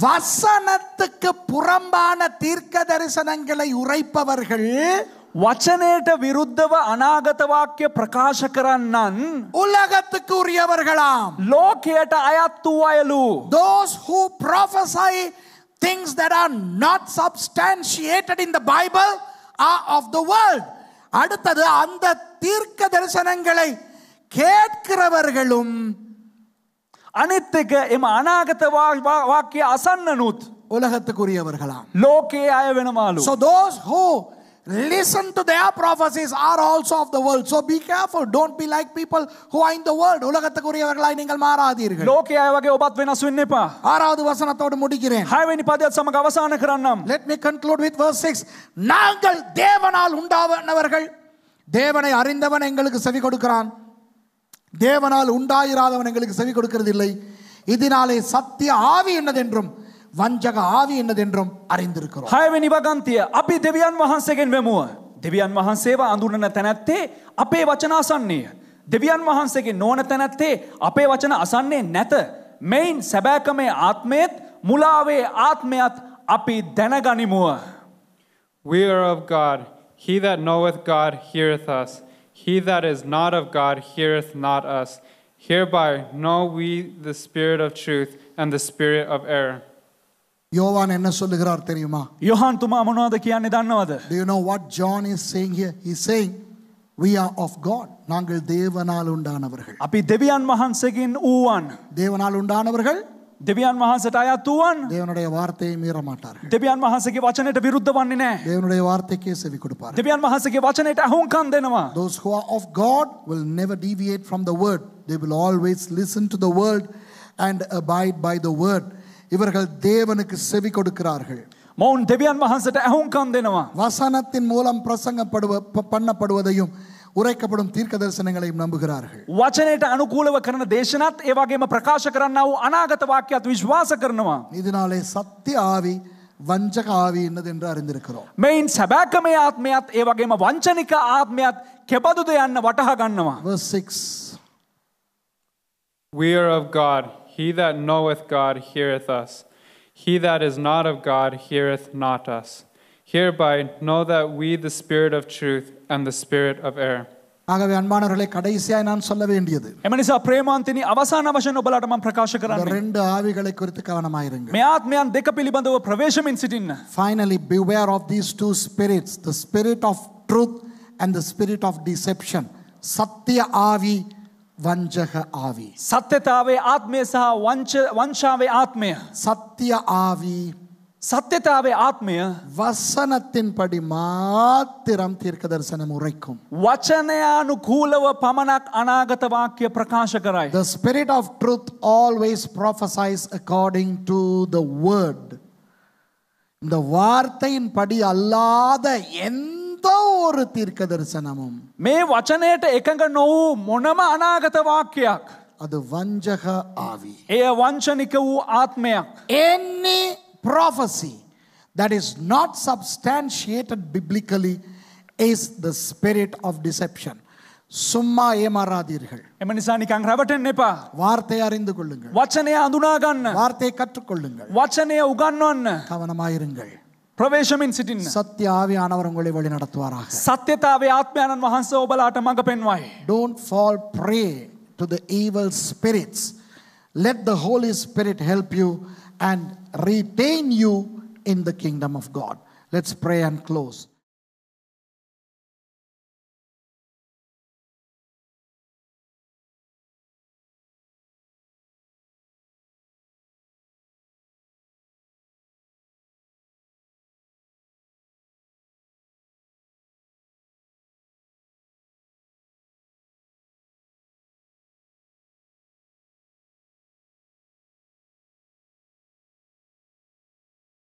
வசனத்துக்கு புறம்பான தீர்க்க தரிசனங்களை ಉರೈಪವರ್ಗಳು ವಚನೇಟ ವಿರುದ್ಧವ ಅನಾಗತ ವಾಕ್ಯ ಪ್ರಕಾಶಕರನ್ನನ್ ಉಲಗತ್ತಕ್ಕೆ ಉರಿಯವர்களாம் ಲೋಕೇಟ ಅಯಾತ್ತುವಾಯಲು ದೋಸ್ ಹೂ ಪ್ರೊಫೆಸೈ things that are not substantiated in the bible are of the world அடுத்தது அந்த தீர்க்க தரிசனங்களை கேட்கிறவர்களும் අනිත් එක එම අනාගත වාක්‍ය உலகத்துக்குரியவர்களாம் லோகே ஆய வேணுமாலு so those who listen to their prophecies are also of the world so be careful don't be like people who are in the world உலகத்துக்குரியவர்களாய் நீங்கள் மாறாதீர்கள் ஆய வகை ஒபாத் வெனஸ் வென்னப்பா ஆறாவது வசனத்தோடு முடிக்கிறேன் ஹாய்வெனி பாதியத் சமக அவசான let me conclude with verse 6 நாங்கள் தேவனால் உண்டானவர்கள் தேவனை அறிந்தவன் எங்களுக்கு செவி கொடுக்கிறான் தேவனால் உண்டாயிராதவன் எங்களுக்கு செவி கொடுக்கிறது இல்லை இதனாலே சத்திய ஆவி என்னதென்றும் වංචක ආවී එන්නදෙන්ටරම් අරින්දිරකර. හයවැනි වගන්තිය අපි දෙවියන් වහන්සේගෙන් වෙමුව. දෙවියන් වහන්සේව අඳුරන තැනැත්තේ අපේ වචනාසන්නේය. දෙවියන් වහන්සේගේ නෝන තැනැත්තේ අපේ වචන අසන්නේ නැත. මෙයින් සැබෑකමේ ආත්මයත් මුලාවේ ආත්මයත් අපි දැනගනිමුව. We are of God. He that knoweth God heareth us. He that is not of God heareth not us. Hereby know we the spirit of truth and the spirit of error. யோவான் என்ன சொல்லுகிறார் தெரியுமா யோவான் துமா මොනවද කියන්නේ දන්නවද Do you know what John is saying here? He's saying we are of God. நாங்கள் தேவனால் உண்டானவர்கள். අපි දෙවියන් වහන්සේගෙන් වූවන්. தேவனால் உண்டானவர்கள் திவ்யான்மகா சட்டாயா தூவன் தேவனுடைய வார்த்தையை மீற மாட்டார் திவ்யான் மகாசகி வச்சனேட்ட விருத்தவானினே தேவனுடைய வார்த்தைக்கே செவி கொடுப்பார் திவ்யான் மகாசகி வச்சனேட்ட அஹங்கான் தேனவா those who are of god will never deviate from the word they will always listen to the word and abide by the word இவர்கள் தேவனுக்கு செவி கொடுக்கிறார்கள் மௌன் திவ்யான் மகாசட்ட அஹங்கான் தேனவா வசனத்தின் மூலம் பிரசங்கப்படுவ பண்ணப்படுவதையும் උරයිකපඩුම් තීර්ක දර්ශනங்களையும் நம்புகிறார்கள் වචනයට අනුකූලව කරන දේශනත් ඒ වගේම ප්‍රකාශ කරන්නා වූ අනාගත වාක්‍යත් විශ්වාස කරනවා ඉදනාලේ සත්‍ය ආවි වංචක ආවි ඉන්නද என்று அறிந்திருக்கிறோம் මෙයින් සැබෑකමේ ආත්මයත් ඒ වගේම වංචනික ආත්මයත් කෙබඳුද යන්න වටහා ගන්නවා verse 6 We are of God he that knoweth God heareth us he that is not of God heareth not us Hereby know that we the spirit of truth and the spirit of error. ஆகவே அன்பானவர்களை கடைசியாய் நான் சொல்ல வேண்டியது එමනිසා ප්‍රේමාන්තිනි අවසාන වශයෙන් ඔබලාට මම ප්‍රකාශ ரெண்டு ஆவிகளை குறித்து கவனமாயிருங்க මේ ආත්මයන් දෙක පිළිබඳව ප්‍රවේශමින් සිටින්න finally beware of these two spirits the spirit of truth and the spirit of deception சத்திய ஆவி වංචක ආවි සත්‍යතාවේ ආත්මය vancha වංචාවේ atme. Satya avi. சத்தியத்தாவே ஆத்மீய வசனத்தின்படி மாத்திரம் தீர்க்க தரிசனம் உரைக்கும் වචනයානුකූලව පමණක් අනාගත වාක්‍ය ප්‍රකාශ කරයි The spirit of truth always prophesies according to the word இந்த வார்த்தையின்படி அல்லாத எந்த ஒரு தீர்க்க தரிசனமும் මේ වචනයට එකඟ නොවූ මොනම අනාගත වාක්‍යයක් அது வஞ்சக ஆவி එය වංචනික වූ ආත්මයක් එන්නේ prophecy that is not substantiated biblically is the spirit of deception. சும்மா ஏமாறாதீர்கள் எம நிசா நீங்க அங்க ரவட்ட நினைப்பா வார்த்தை அறிந்து கொள்ளுங்கள் வச்சனைய அந்துனாகன் வார்த்தை கற்றுக்கொள்ளுங்கள் வச்சனைய உகன்னன் கவனமாயிருங்கள் ප්‍රවේශමින් සිටින්න. සත්‍ය ආවියානවර උங்களை වழி நடத்துவாராக. සත්‍යතාවේ ආත්මයන්න් වහන්සේ ඔබලාට මඟ පෙන්වයි. Don't fall prey to the evil spirits. Let the Holy Spirit help you and retain you in the kingdom of God. Let's pray and close.